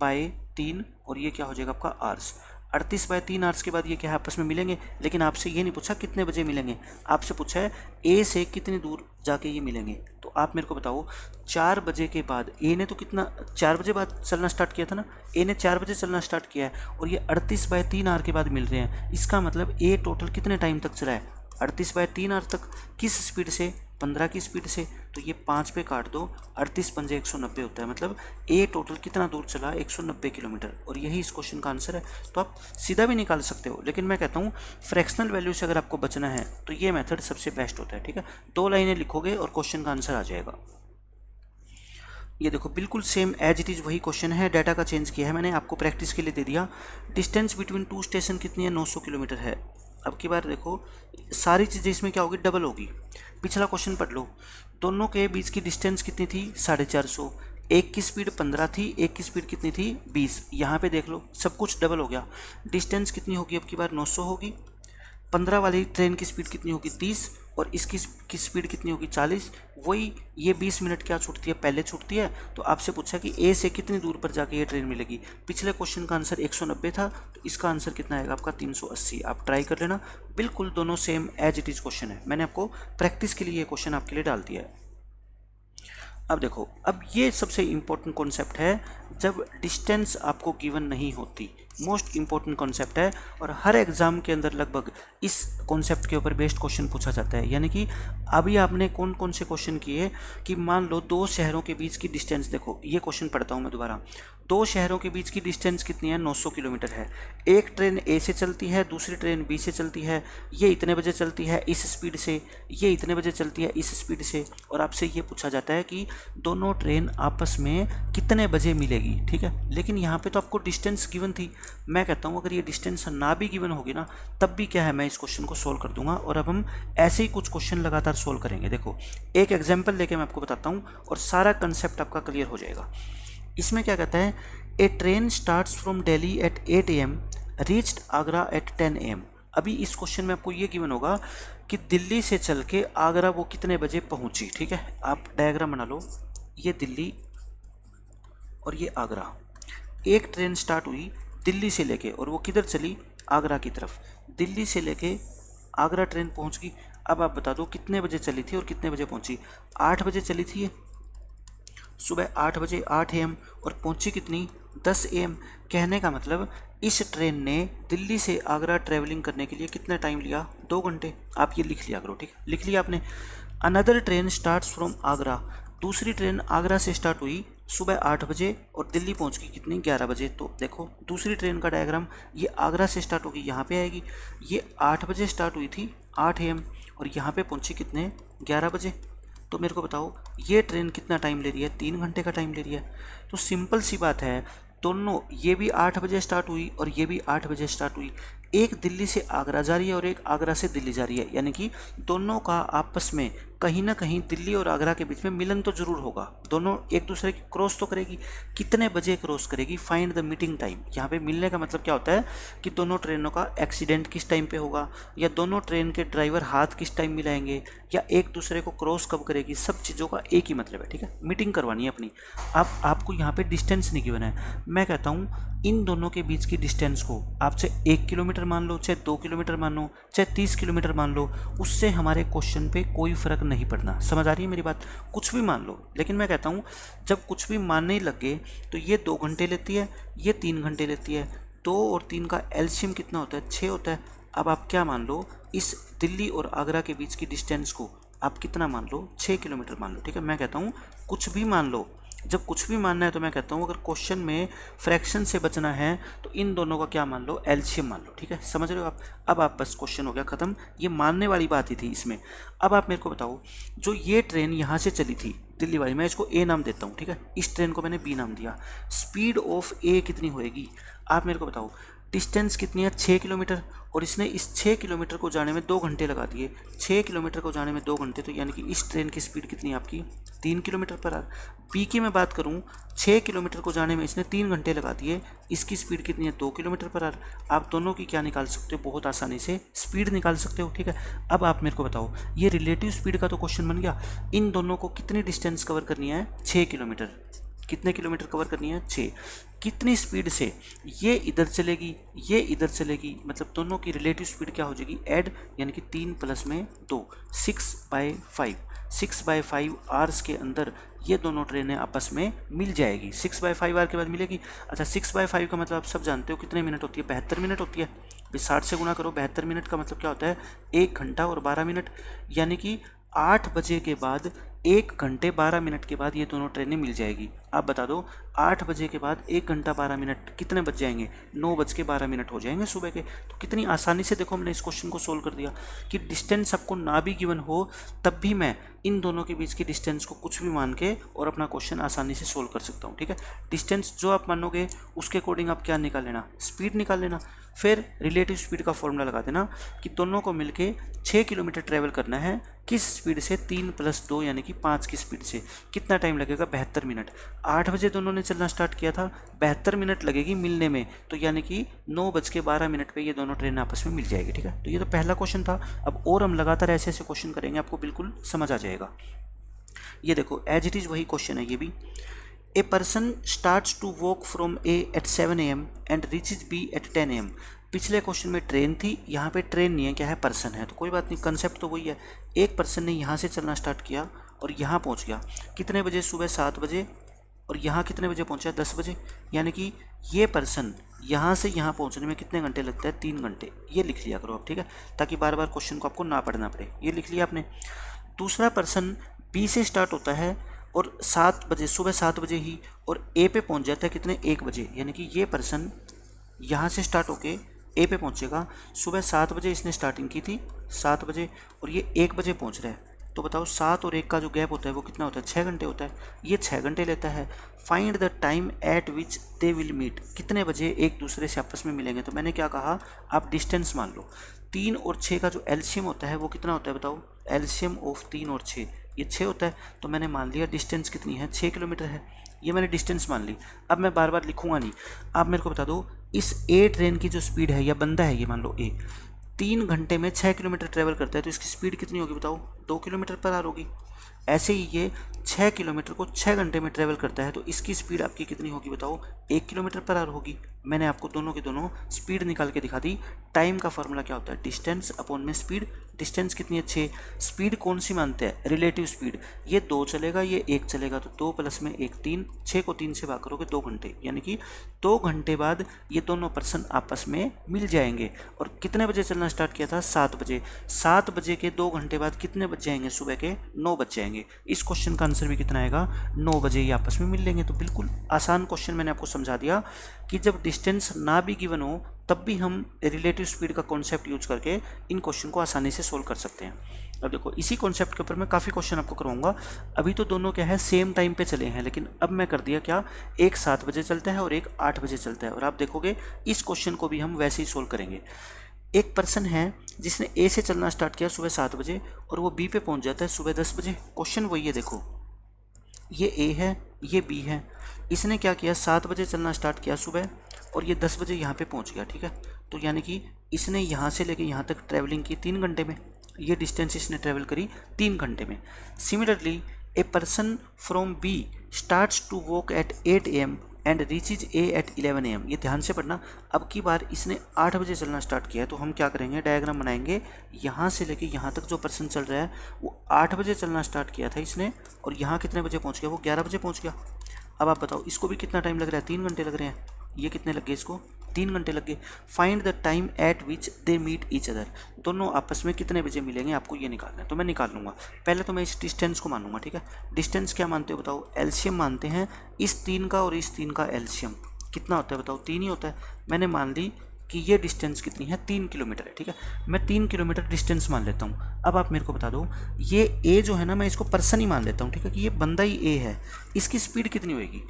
Speaker 1: बाय तीन और ये क्या हो जाएगा आपका आर्स अड़तीस बाय तीन आर्स के बाद ये क्या है आपस में मिलेंगे लेकिन आपसे ये नहीं पूछा कितने बजे मिलेंगे आपसे पूछा है ए से कितनी दूर जाके ये मिलेंगे तो आप मेरे को बताओ चार बजे के बाद ए ने तो कितना चार बजे बाद चलना स्टार्ट किया था ना ए ने चार बजे चलना स्टार्ट किया है और ये अड़तीस बाय तीन आर के बाद मिल रहे हैं इसका मतलब ए टोटल कितने टाइम तक चला है अड़तीस बाय तीन आर तक किस स्पीड से पंद्रह की स्पीड से तो ये पाँच पे काट दो अड़तीस पंजे एक सौ नब्बे होता है मतलब ए टोटल कितना दूर चला एक सौ नब्बे किलोमीटर और यही इस क्वेश्चन का आंसर है तो आप सीधा भी निकाल सकते हो लेकिन मैं कहता हूँ फ्रैक्शनल वैल्यू से अगर आपको बचना है तो ये मेथड सबसे बेस्ट होता है ठीक है दो लाइनें लिखोगे और क्वेश्चन का आंसर आ जाएगा ये देखो बिल्कुल सेम एज इट इज़ वही क्वेश्चन है डाटा का चेंज किया है मैंने आपको प्रैक्टिस के लिए दे दिया डिस्टेंस बिटवीन टू स्टेशन कितनी है 900 किलोमीटर है अब की बार देखो सारी चीज़ें इसमें क्या होगी डबल होगी पिछला क्वेश्चन पढ़ लो दोनों के बीच की डिस्टेंस कितनी थी साढ़े चार सौ एक की स्पीड पंद्रह थी एक की स्पीड कितनी थी बीस यहाँ पे देख लो सब कुछ डबल हो गया डिस्टेंस कितनी होगी अब की बार नौ सौ होगी पंद्रह वाली ट्रेन की स्पीड कितनी होगी तीस और इसकी की स्पीड कितनी होगी चालीस वही ये बीस मिनट क्या छूटती है पहले छूटती है तो आपसे पूछा कि ए से कितनी दूर पर जाके ये ट्रेन मिलेगी पिछले क्वेश्चन का आंसर एक था तो इसका आंसर कितना आएगा आपका तीन आप ट्राई कर लेना बिल्कुल दोनों same as it is question है मैंने आपको प्रैक्टिस के लिए ये क्वेश्चन आपके लिए डाल दिया है अब देखो अब ये सबसे इम्पोर्टेंट कॉन्सेप्ट है जब डिस्टेंस आपको गिवन नहीं होती मोस्ट इम्पॉर्टेंट कॉन्सेप्ट है और हर एग्ज़ाम के अंदर लगभग इस कॉन्सेप्ट के ऊपर बेस्ड क्वेश्चन पूछा जाता है यानी कि अभी आपने कौन कौन से क्वेश्चन किए कि मान लो दो शहरों के बीच की डिस्टेंस देखो ये क्वेश्चन पढ़ता हूँ मैं दोबारा दो शहरों के बीच की डिस्टेंस कितनी है 900 किलोमीटर है एक ट्रेन ए से चलती है दूसरी ट्रेन बी से चलती है ये इतने बजे चलती है इस स्पीड से ये इतने बजे चलती है इस स्पीड से और आपसे ये पूछा जाता है कि दोनों ट्रेन आपस में कितने बजे मिलेगी ठीक है लेकिन यहाँ पे तो आपको डिस्टेंस गिवन थी मैं कहता हूँ अगर ये डिस्टेंस ना भी गिवन होगी ना तब भी क्या है मैं इस क्वेश्चन को सोल्व कर दूंगा और अब हम ऐसे ही कुछ क्वेश्चन लगातार सोल्व करेंगे देखो एक एग्जाम्पल लेके मैं आपको बताता हूँ और सारा कंसेप्ट आपका क्लियर हो जाएगा इसमें क्या कहता है a train starts from Delhi at 8 A M reached Agra at 10 A M अभी इस क्वेश्चन में आपको ये गिवन होगा कि दिल्ली से चल के आगरा वो कितने बजे पहुंची ठीक है आप डायग्राम बना लो ये दिल्ली और ये आगरा एक ट्रेन स्टार्ट हुई दिल्ली से लेके और वो किधर चली आगरा की तरफ दिल्ली से लेके आगरा ट्रेन पहुंच गई अब आप बता दो कितने बजे चली थी और कितने बजे पहुंची आठ बजे चली थी ये सुबह आठ बजे आठ एम और पहुंची कितनी दस एम कहने का मतलब इस ट्रेन ने दिल्ली से आगरा ट्रैवलिंग करने के लिए कितना टाइम लिया दो घंटे आप ये लिख लिया करो ठीक लिख लिया आपने another train start from Agra दूसरी ट्रेन आगरा से स्टार्ट हुई सुबह आठ बजे और दिल्ली पहुंच गई कितनी ग्यारह बजे तो देखो दूसरी ट्रेन का डायग्राम ये आगरा से स्टार्ट होगी यहाँ पे आएगी ये आठ बजे स्टार्ट हुई थी आठ एम और यहाँ पे पहुंची कितने ग्यारह बजे तो मेरे को बताओ ये ट्रेन कितना टाइम ले रही है तीन घंटे का टाइम ले रही है तो सिंपल सी बात है दोनों ये भी आठ बजे स्टार्ट हुई और ये भी आठ बजे स्टार्ट हुई एक दिल्ली से आगरा जा रही है और एक आगरा से दिल्ली जा रही है यानी कि दोनों का आपस में कहीं ना कहीं दिल्ली और आगरा के बीच में मिलन तो जरूर होगा दोनों एक दूसरे की क्रॉस तो करेगी कितने बजे क्रॉस करेगी फाइंड द मीटिंग टाइम यहाँ पे मिलने का मतलब क्या होता है कि दोनों ट्रेनों का एक्सीडेंट किस टाइम पे होगा या दोनों ट्रेन के ड्राइवर हाथ किस टाइम मिलाएंगे या एक दूसरे को क्रॉस कब करेगी सब चीज़ों का एक ही मतलब है ठीक है मीटिंग करवानी है अपनी आप आपको यहाँ पर डिस्टेंस नहीं क्यों है मैं कहता हूँ इन दोनों के बीच की डिस्टेंस को आप चाहे एक किलोमीटर मान लो चाहे दो किलोमीटर मान लो चाहे तीस किलोमीटर मान लो उससे हमारे क्वेश्चन पर कोई फ़र्क नहीं पढ़ना समझ आ रही है मेरी बात कुछ भी मान लो लेकिन मैं कहता हूँ जब कुछ भी मानने लग गए तो ये दो घंटे लेती है ये तीन घंटे लेती है दो और तीन का एल्शियम कितना होता है छः होता है अब आप क्या मान लो इस दिल्ली और आगरा के बीच की डिस्टेंस को आप कितना मान लो छः किलोमीटर मान लो ठीक है मैं कहता हूँ कुछ भी मान लो जब कुछ भी मानना है तो मैं कहता हूँ अगर क्वेश्चन में फ्रैक्शन से बचना है तो इन दोनों का क्या मान लो एल्शियम मान लो ठीक है समझ रहे हो आप अब आप बस क्वेश्चन हो गया ख़त्म ये मानने वाली बात ही थी इसमें अब आप मेरे को बताओ जो ये ट्रेन यहाँ से चली थी दिल्ली वाली मैं इसको ए नाम देता हूँ ठीक है इस ट्रेन को मैंने बी नाम दिया स्पीड ऑफ ए कितनी होएगी आप मेरे को बताओ डिस्टेंस कितनी है छः किलोमीटर और इसने इस छः किलोमीटर को जाने में दो घंटे लगा दिए छः किलोमीटर को जाने में दो घंटे तो यानी कि इस ट्रेन की स्पीड कितनी है आपकी तीन किलोमीटर पर आर पी की मैं बात करूँ छः किलोमीटर को जाने में इसने तीन घंटे लगा दिए इसकी स्पीड कितनी है दो किलोमीटर पर आर आप दोनों की क्या निकाल सकते हो बहुत आसानी से स्पीड निकाल सकते हो ठीक है अब आप मेरे को बताओ ये रिलेटिव स्पीड का तो क्वेश्चन बन गया इन दोनों को कितनी डिस्टेंस कवर करनी है छः किलोमीटर कितने किलोमीटर कवर करनी है छः कितनी स्पीड से ये इधर चलेगी ये इधर चलेगी मतलब दोनों की रिलेटिव स्पीड क्या हो जाएगी एड यानी कि तीन प्लस में दो six by five six by five hours के अंदर ये दोनों ट्रेनें आपस में मिल जाएगी सिक्स बाय फाइव आर के बाद मिलेगी अच्छा सिक्स बाय फाइव का मतलब आप सब जानते हो कितने मिनट होती है बहत्तर मिनट होती है भाई साठ से गुना करो बहत्तर मिनट का मतलब क्या होता है एक घंटा और बारह मिनट यानी कि आठ बजे के बाद एक घंटे बारह मिनट के बाद ये दोनों ट्रेनें मिल जाएगी आप बता दो आठ बजे के बाद एक घंटा बारह मिनट कितने बज जाएंगे नौ बज के बारह मिनट हो जाएंगे सुबह के तो कितनी आसानी से देखो हमने इस क्वेश्चन को सोल्व कर दिया कि डिस्टेंस आपको ना भी गिवन हो तब भी मैं इन दोनों के बीच की डिस्टेंस को कुछ भी मान के और अपना क्वेश्चन आसानी से सोल्व कर सकता हूँ ठीक है डिस्टेंस जो आप मानोगे उसके अकॉर्डिंग आप क्या निकाल लेना स्पीड निकाल लेना फिर रिलेटिव स्पीड का फॉर्मूला लगा देना कि दोनों को मिलके छः किलोमीटर ट्रेवल करना है किस स्पीड से तीन प्लस दो यानी कि कि पाँच की स्पीड से कितना टाइम लगेगा बहत्तर मिनट आठ बजे दोनों तो ने चलना स्टार्ट किया था बहत्तर मिनट लगेगी मिलने में तो यानी कि नौ बज के बारह मिनट पर ये दोनों ट्रेन आपस में मिल जाएगी ठीक है तो ये तो पहला क्वेश्चन था अब और हम लगातार ऐसे ऐसे क्वेश्चन करेंगे आपको बिल्कुल समझ आ जाएगा ये देखो एज इट इज़ वही क्वेश्चन है ये भी a person to walk from A at seven A M and am is B at ten A M पिछले क्वेश्चन में ट्रेन थी यहाँ पे ट्रेन नहीं है क्या है पर्सन है तो कोई बात नहीं कंसेप्ट तो वही है एक पर्सन ने यहाँ से चलना स्टार्ट किया और यहाँ पहुँच गया कितने बजे सुबह सात बजे और यहाँ कितने बजे पहुँचा दस बजे यानी कि ये पर्सन यहाँ से यहाँ पहुँचने में कितने घंटे लगता है तीन घंटे ये लिख लिया करो आप ठीक है ताकि बार बार क्वेश्चन को आपको ना पढ़ना पड़े ये लिख लिया आपने दूसरा पर्सन बी से स्टार्ट होता है और सात बजे सुबह सात बजे ही और ए पे पहुंच जाता है कितने एक बजे यानी कि ये पर्सन यहाँ से स्टार्ट होके ए पे पहुंचेगा सुबह सात बजे इसने स्टार्टिंग की थी सात बजे और ये एक बजे पहुंच रहा है तो बताओ सात और एक का जो गैप होता है वो कितना होता है छः घंटे होता है ये छः घंटे लेता है find the time at which they will meet कितने बजे एक दूसरे से आपस में मिलेंगे तो मैंने क्या कहा आप डिस्टेंस मान लो तीन और छः का जो एल्शियम होता है वो कितना होता है बताओ एल्शियम ऑफ तीन और छः ये छः होता है तो मैंने मान लिया डिस्टेंस कितनी है छः किलोमीटर है ये मैंने डिस्टेंस मान ली अब मैं बार बार लिखूंगा नहीं आप मेरे को बता दो इस ए ट्रेन की जो स्पीड है या बंदा है ये मान लो ए तीन घंटे में छः किलोमीटर ट्रैवल करता है तो इसकी स्पीड कितनी होगी बताओ दो किलोमीटर पर आर होगी ऐसे ही ये छः किलोमीटर को छः घंटे में ट्रेवल करता है तो इसकी स्पीड आपकी कितनी होगी बताओ एक किलोमीटर पर आर होगी मैंने आपको दोनों के दोनों स्पीड निकाल के दिखा दी टाइम का फॉर्मूला क्या होता है डिस्टेंस अपॉन में स्पीड डिस्टेंस कितनी अच्छी स्पीड कौन सी मानते हैं रिलेटिव स्पीड ये दो चलेगा ये एक चलेगा तो दो प्लस में एक तीन छः को तीन से भाग करोगे दो घंटे यानी कि दो घंटे बाद ये दोनों पर्सन आपस में मिल जाएंगे और कितने बजे चलना स्टार्ट किया था सात बजे सात बजे के दो घंटे बाद कितने बज जाएंगे सुबह के नौ बज जाएंगे इस क्वेश्चन का आंसर भी कितना आएगा नौ बजे ही आपस में मिल लेंगे तो बिल्कुल आसान क्वेश्चन मैंने आपको समझा दिया कि जब डिस्टेंस ना भी गिवन हो तब भी हम रिलेटिव स्पीड का कॉन्सेप्ट यूज करके इन क्वेश्चन को आसानी से सोल्व कर सकते हैं अब देखो इसी कॉन्सेप्ट के ऊपर मैं काफ़ी क्वेश्चन आपको करवाऊंगा अभी तो दोनों क्या है सेम टाइम पे चले हैं लेकिन अब मैं कर दिया क्या एक सात बजे चलता है और एक आठ बजे चलता है और आप देखोगे इस क्वेश्चन को भी हम वैसे ही सोल्व करेंगे एक पर्सन है जिसने ए से चलना स्टार्ट किया सुबह सात बजे और वो बी पे पहुंच जाता है सुबह दस बजे क्वेश्चन वही है देखो ये ए है ये बी है इसने क्या किया सात बजे चलना स्टार्ट किया सुबह और ये दस बजे यहाँ पे पहुँच गया ठीक है तो यानी कि इसने यहाँ से लेके यहाँ तक ट्रैवलिंग की तीन घंटे में ये डिस्टेंस इसने ट्रैवल करी तीन घंटे में similarly a person from B starts to walk at eight M and reaches A at 11 M ये ध्यान से पढ़ना अब की बार इसने 8 बजे चलना स्टार्ट किया है तो हम क्या करेंगे डायग्राम बनाएंगे यहाँ से लेके यहाँ तक जो पर्सन चल रहा है वो 8 बजे चलना स्टार्ट किया था इसने और यहाँ कितने बजे पहुँच गया वो 11 बजे पहुँच गया अब आप बताओ इसको भी कितना टाइम लग रहा है तीन घंटे लग रहे हैं ये कितने लग गए इसको तीन घंटे लग गए find the time at which they meet each other दोनों आपस में कितने बजे मिलेंगे आपको ये निकालना है तो मैं निकाल लूँगा पहले तो मैं इस डिस्टेंस को मानूंगा ठीक है डिस्टेंस क्या मानते हो बताओ एल्शियम मानते हैं इस तीन का और इस तीन का एल्शियम कितना होता है बताओ तीन ही होता है मैंने मान ली कि ये डिस्टेंस कितनी है तीन किलोमीटर है ठीक है मैं तीन किलोमीटर डिस्टेंस मान लेता हूँ अब आप मेरे को बता दो ये ए जो है ना मैं इसको पर्सन ही मान लेता हूँ ठीक है कि ये बंदा ही ए है इसकी स्पीड कितनी होगी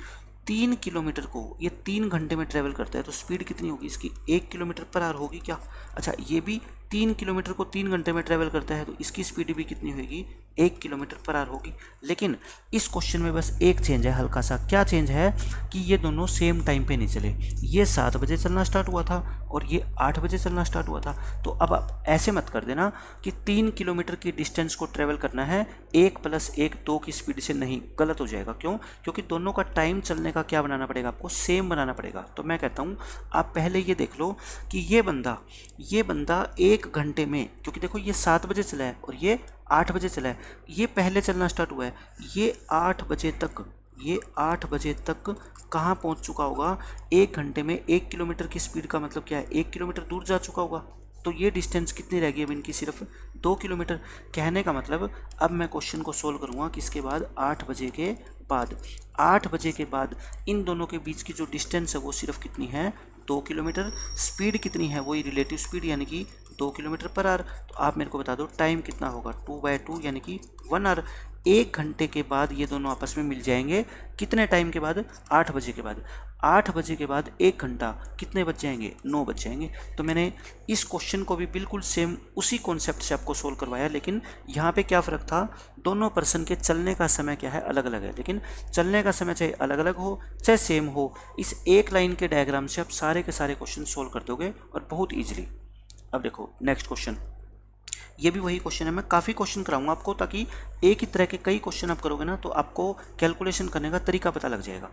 Speaker 1: तीन किलोमीटर को ये तीन घंटे में ट्रेवल करता है तो स्पीड कितनी होगी इसकी एक किलोमीटर पर आर होगी क्या अच्छा ये भी तीन किलोमीटर को तीन घंटे में ट्रैवल करता है तो इसकी स्पीड भी कितनी होगी एक किलोमीटर पर आर होगी लेकिन इस क्वेश्चन में बस एक चेंज है हल्का सा क्या चेंज है कि ये दोनों सेम टाइम पे नहीं चले ये सात बजे चलना स्टार्ट हुआ था और ये आठ बजे चलना स्टार्ट हुआ था तो अब आप ऐसे मत कर देना कि तीन किलोमीटर की डिस्टेंस को ट्रैवल करना है एक प्लस एक दो की स्पीड से नहीं गलत हो जाएगा क्यों क्योंकि दोनों का टाइम चलने का क्या बनाना पड़ेगा आपको सेम बनाना पड़ेगा तो मैं कहता हूँ आप पहले ये देख लो कि ये बंदा ये बंदा एक एक घंटे में क्योंकि देखो ये सात बजे चला है और ये आठ बजे चला है ये पहले चलना स्टार्ट हुआ है ये आठ बजे तक ये आठ बजे तक कहाँ पहुँच चुका होगा एक घंटे में एक किलोमीटर की स्पीड का मतलब क्या है एक किलोमीटर दूर जा चुका होगा तो ये डिस्टेंस कितनी रह गई अब इनकी सिर्फ दो किलोमीटर कहने का मतलब अब मैं क्वेश्चन को सोल्व करूँगा किसके बाद आठ बजे के बाद आठ बजे के बाद इन दोनों के बीच की जो डिस्टेंस है वो सिर्फ कितनी है दो किलोमीटर स्पीड कितनी है वही रिलेटिव स्पीड यानी कि दो किलोमीटर पर आर तो आप मेरे को बता दो टाइम कितना होगा टू बाय टू यानी कि वन आर एक घंटे के बाद ये दोनों आपस में मिल जाएंगे कितने टाइम के बाद आठ बजे के बाद आठ बजे के बाद एक घंटा कितने बच जाएंगे नौ बच जाएंगे तो मैंने इस क्वेश्चन को भी बिल्कुल सेम उसी कॉन्सेप्ट से आपको सोल्व करवाया लेकिन यहाँ पे क्या फ़र्क था दोनों पर्सन के चलने का समय क्या है अलग अलग है लेकिन चलने का समय चाहे अलग अलग हो चाहे सेम हो इस एक लाइन के डायग्राम से आप सारे के सारे क्वेश्चन सोल्व कर दोगे और बहुत ईजिली अब देखो नेक्स्ट क्वेश्चन ये भी वही क्वेश्चन है मैं काफ़ी क्वेश्चन कराऊंगा आपको ताकि एक ही तरह के कई क्वेश्चन आप करोगे ना तो आपको कैलकुलेशन करने का तरीका पता लग जाएगा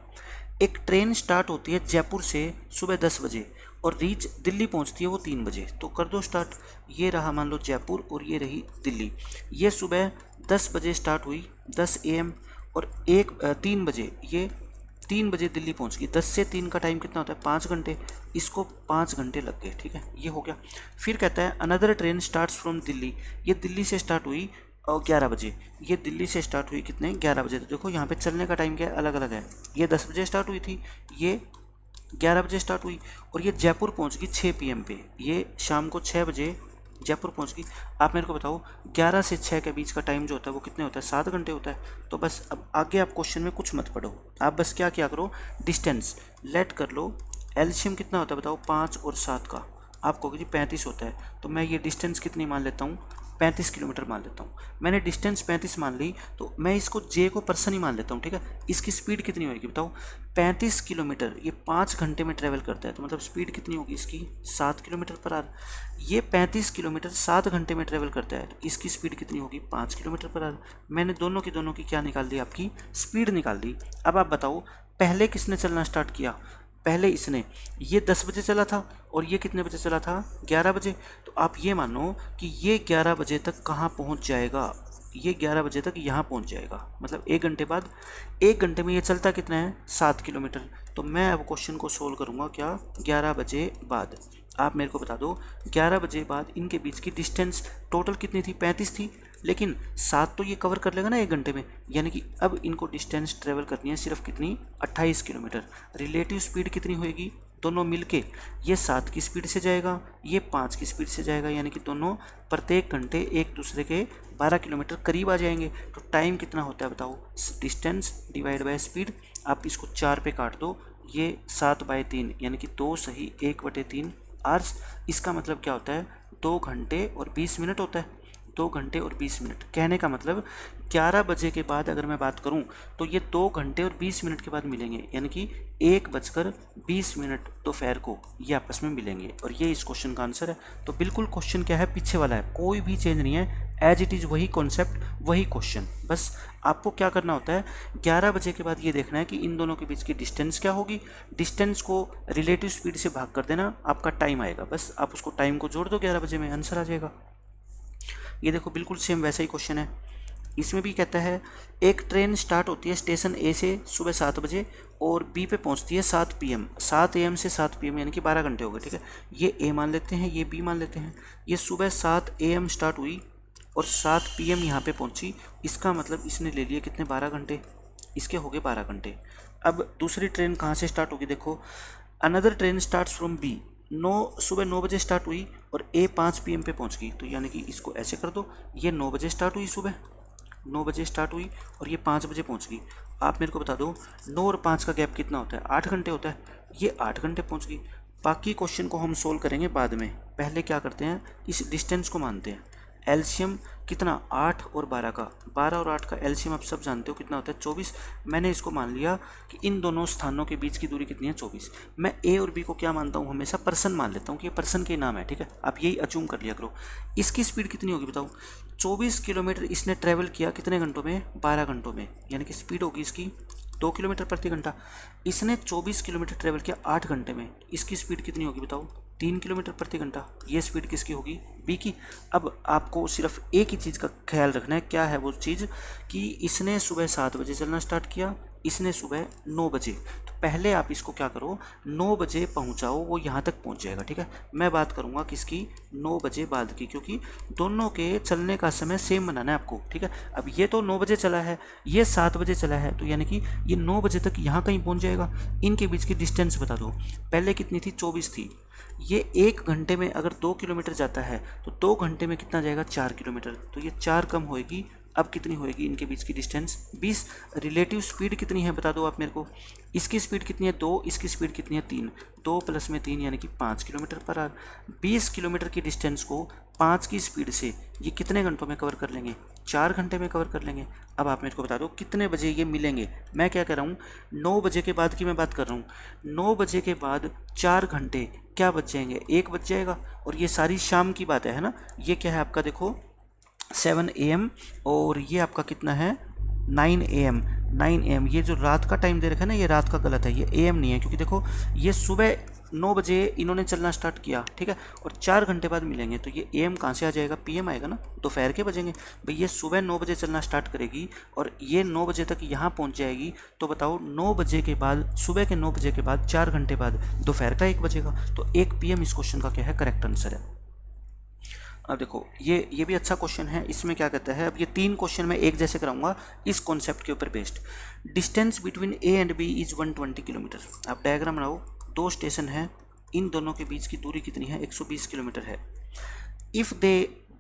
Speaker 1: एक ट्रेन स्टार्ट होती है जयपुर से सुबह दस बजे और रीच दिल्ली पहुंचती है वो तीन बजे तो कर दो स्टार्ट ये रहा मान लो जयपुर और ये रही दिल्ली ये सुबह दस बजे स्टार्ट हुई दस ए और एक तीन बजे ये तीन बजे दिल्ली पहुंच गई दस से तीन का टाइम कितना होता है पाँच घंटे इसको पाँच घंटे लग गए ठीक है ये हो गया फिर कहता है another train start from Delhi ये दिल्ली से स्टार्ट हुई और ग्यारह बजे ये दिल्ली से स्टार्ट हुई कितने ग्यारह बजे तो देखो यहाँ पे चलने का टाइम क्या अलग अलग है ये दस बजे स्टार्ट हुई थी ये ग्यारह बजे स्टार्ट हुई और ये जयपुर पहुँच गई छः पी पे ये शाम को छः बजे जयपुर पहुंच गई आप मेरे को बताओ 11 से 6 के बीच का टाइम जो होता है वो कितने होता है सात घंटे होता है तो बस अब आगे आप क्वेश्चन में कुछ मत पढ़ो आप बस क्या क्या करो डिस्टेंस लेट कर लो एल्शियम कितना होता है बताओ पाँच और सात का आप कहोगे जी पैंतीस होता है तो मैं ये डिस्टेंस कितनी मान लेता हूँ पैंतीस किलोमीटर मान लेता हूँ मैंने डिस्टेंस पैंतीस मान ली तो मैं इसको जे को पर्सन ही मान लेता हूँ ठीक है इसकी स्पीड कितनी होगी बताओ पैंतीस किलोमीटर ये पाँच घंटे में ट्रैवल करता है तो मतलब स्पीड कितनी होगी इसकी सात किलोमीटर पर आर ये पैंतीस किलोमीटर सात घंटे में ट्रेवल करता है तो इसकी स्पीड कितनी होगी पाँच किलोमीटर पर आर मैंने दोनों की दोनों की क्या निकाल दी आपकी स्पीड निकाल दी अब आप बताओ पहले किसने चलना स्टार्ट किया पहले इसने ये दस बजे चला था और ये कितने बजे चला था ग्यारह बजे तो आप ये मानो कि ये ग्यारह बजे तक कहाँ पहुँच जाएगा ये ग्यारह बजे तक यहाँ पहुँच जाएगा मतलब एक घंटे बाद एक घंटे में ये चलता कितना है सात किलोमीटर तो मैं अब क्वेश्चन को सोल्व करूँगा क्या ग्यारह बजे बाद आप मेरे को बता दो ग्यारह बजे बाद इनके बीच की डिस्टेंस टोटल कितनी थी पैंतीस थी लेकिन सात तो ये कवर कर लेगा ना एक घंटे में यानी कि अब इनको डिस्टेंस ट्रेवल करनी है सिर्फ कितनी 28 किलोमीटर रिलेटिव स्पीड कितनी होएगी दोनों मिलके ये सात की स्पीड से जाएगा ये पाँच की स्पीड से जाएगा यानी कि दोनों प्रत्येक घंटे एक दूसरे के बारह किलोमीटर करीब आ जाएंगे तो टाइम कितना होता है बताओ डिस्टेंस डिवाइड बाय स्पीड आप इसको चार पे काट दो ये सात बाय तीन यानी कि दो सही एक बटे तीन आर्स इसका मतलब क्या होता है दो घंटे और बीस मिनट होता है दो घंटे और बीस मिनट कहने का मतलब ग्यारह बजे के बाद अगर मैं बात करूं तो ये दो घंटे और बीस मिनट के बाद मिलेंगे यानी कि एक बजकर बीस मिनट दोपहर तो को ये आपस में मिलेंगे और ये इस क्वेश्चन का आंसर है तो बिल्कुल क्वेश्चन क्या है पीछे वाला है कोई भी चेंज नहीं है एज इट इज़ वही कॉन्सेप्ट वही क्वेश्चन बस आपको क्या करना होता है ग्यारह बजे के बाद ये देखना है कि इन दोनों के बीच की डिस्टेंस क्या होगी डिस्टेंस को रिलेटिव स्पीड से भाग कर देना आपका टाइम आएगा बस आप उसको टाइम को जोड़ दो ग्यारह बजे में आंसर आ जाएगा ये देखो बिल्कुल सेम वैसा ही क्वेश्चन है इसमें भी कहता है एक ट्रेन स्टार्ट होती है स्टेशन ए से सुबह सात बजे और बी पे पहुंचती है सात पी एम सात ए एम से सात पी एम यानी कि बारह घंटे हो गए ठीक है ये ए मान लेते हैं ये बी मान लेते हैं ये सुबह सात ए एम स्टार्ट हुई और सात पी एम यहाँ पर पहुँची इसका मतलब इसने ले लिया कितने बारह घंटे इसके हो गए बारह घंटे अब दूसरी ट्रेन कहाँ से स्टार्ट होगी देखो another train start from B नौ सुबह नौ बजे स्टार्ट हुई और ए पाँच पी पे पहुंच गई तो यानी कि इसको ऐसे कर दो ये नौ बजे स्टार्ट हुई सुबह नौ बजे स्टार्ट हुई और ये पाँच बजे पहुंच गई आप मेरे को बता दो नौ और पाँच का गैप कितना होता है आठ घंटे होता है ये आठ घंटे पहुंच गई बाकी क्वेश्चन को हम सोल्व करेंगे बाद में पहले क्या करते हैं इस डिस्टेंस को मानते हैं एल्शियम कितना आठ और बारह का बारह और आठ का एल्शियम आप सब जानते हो कितना होता है चौबीस मैंने इसको मान लिया कि इन दोनों स्थानों के बीच की दूरी कितनी है चौबीस मैं ए और बी को क्या मानता हूँ हमेशा पर्सन मान लेता हूँ कि ये पर्सन के नाम है ठीक है आप यही अचूम कर लिया करो इसकी स्पीड कितनी होगी बताओ चौबीस किलोमीटर इसने ट्रैवल किया कितने घंटों में बारह घंटों में यानी कि स्पीड होगी इसकी दो किलोमीटर प्रति घंटा इसने चौबीस किलोमीटर ट्रैवल किया आठ घंटे में इसकी स्पीड कितनी होगी बताओ तीन किलोमीटर प्रति घंटा ये स्पीड किसकी होगी बी की अब आपको सिर्फ एक ही चीज़ का ख्याल रखना है क्या है वो चीज़ कि इसने सुबह सात बजे चलना स्टार्ट किया इसने सुबह नौ बजे तो पहले आप इसको क्या करो नौ बजे पहुंचाओ वो यहाँ तक पहुंच जाएगा ठीक है मैं बात करूँगा किसकी नौ बजे बाद की क्योंकि दोनों के चलने का समय सेम बनाना है आपको ठीक है अब ये तो नौ बजे चला है ये सात बजे चला है तो यानी कि ये नौ बजे तक यहाँ कहीं पहुँच जाएगा इनके बीच की डिस्टेंस बता दो पहले कितनी थी चौबीस थी ये एक घंटे में अगर दो किलोमीटर जाता है तो दो घंटे में कितना जाएगा चार किलोमीटर तो ये चार कम होएगी अब कितनी होएगी इनके बीच की डिस्टेंस बीस रिलेटिव स्पीड कितनी है बता दो आप मेरे को इसकी स्पीड कितनी है दो इसकी स्पीड कितनी है तीन दो प्लस में तीन यानी कि पाँच किलोमीटर पर आर बीस किलोमीटर की डिस्टेंस को पाँच की स्पीड से ये कितने घंटों में कवर कर लेंगे चार घंटे में कवर कर लेंगे अब आप मेरे को बता दो कितने बजे ये मिलेंगे मैं क्या कर रहा हूँ नौ बजे के बाद की मैं बात कर रहा हूँ नौ बजे के बाद चार घंटे क्या जाएंगे एक जाएगा और ये सारी शाम की बात है ना ये क्या है आपका देखो सेवन ए एम और ये आपका कितना है nine A M nine A M ये जो रात का टाइम दे रखा है ना ये रात का गलत है ये ए एम नहीं है क्योंकि देखो ये सुबह नौ बजे इन्होंने चलना स्टार्ट किया ठीक है और चार घंटे बाद मिलेंगे तो ये ए एम कहाँ से आ जाएगा पी एम आएगा ना दोपहर के बजेंगे भाई ये सुबह नौ बजे चलना स्टार्ट करेगी और ये नौ बजे तक यहाँ पहुँच जाएगी तो बताओ नौ बजे के बाद सुबह के नौ बजे के बाद चार घंटे बाद दोपहर का एक बजेगा तो एक पी एम इस क्वेश्चन का क्या है करेक्ट आंसर है अब देखो ये ये भी अच्छा क्वेश्चन है इसमें क्या कहता है अब ये तीन क्वेश्चन मैं एक जैसे कराऊंगा इस कॉन्सेप्ट के ऊपर based distance between A and B is 120 kilometre आप डायग्राम बनाओ दो स्टेशन हैं इन दोनों के बीच की दूरी कितनी है 120 किलोमीटर है if they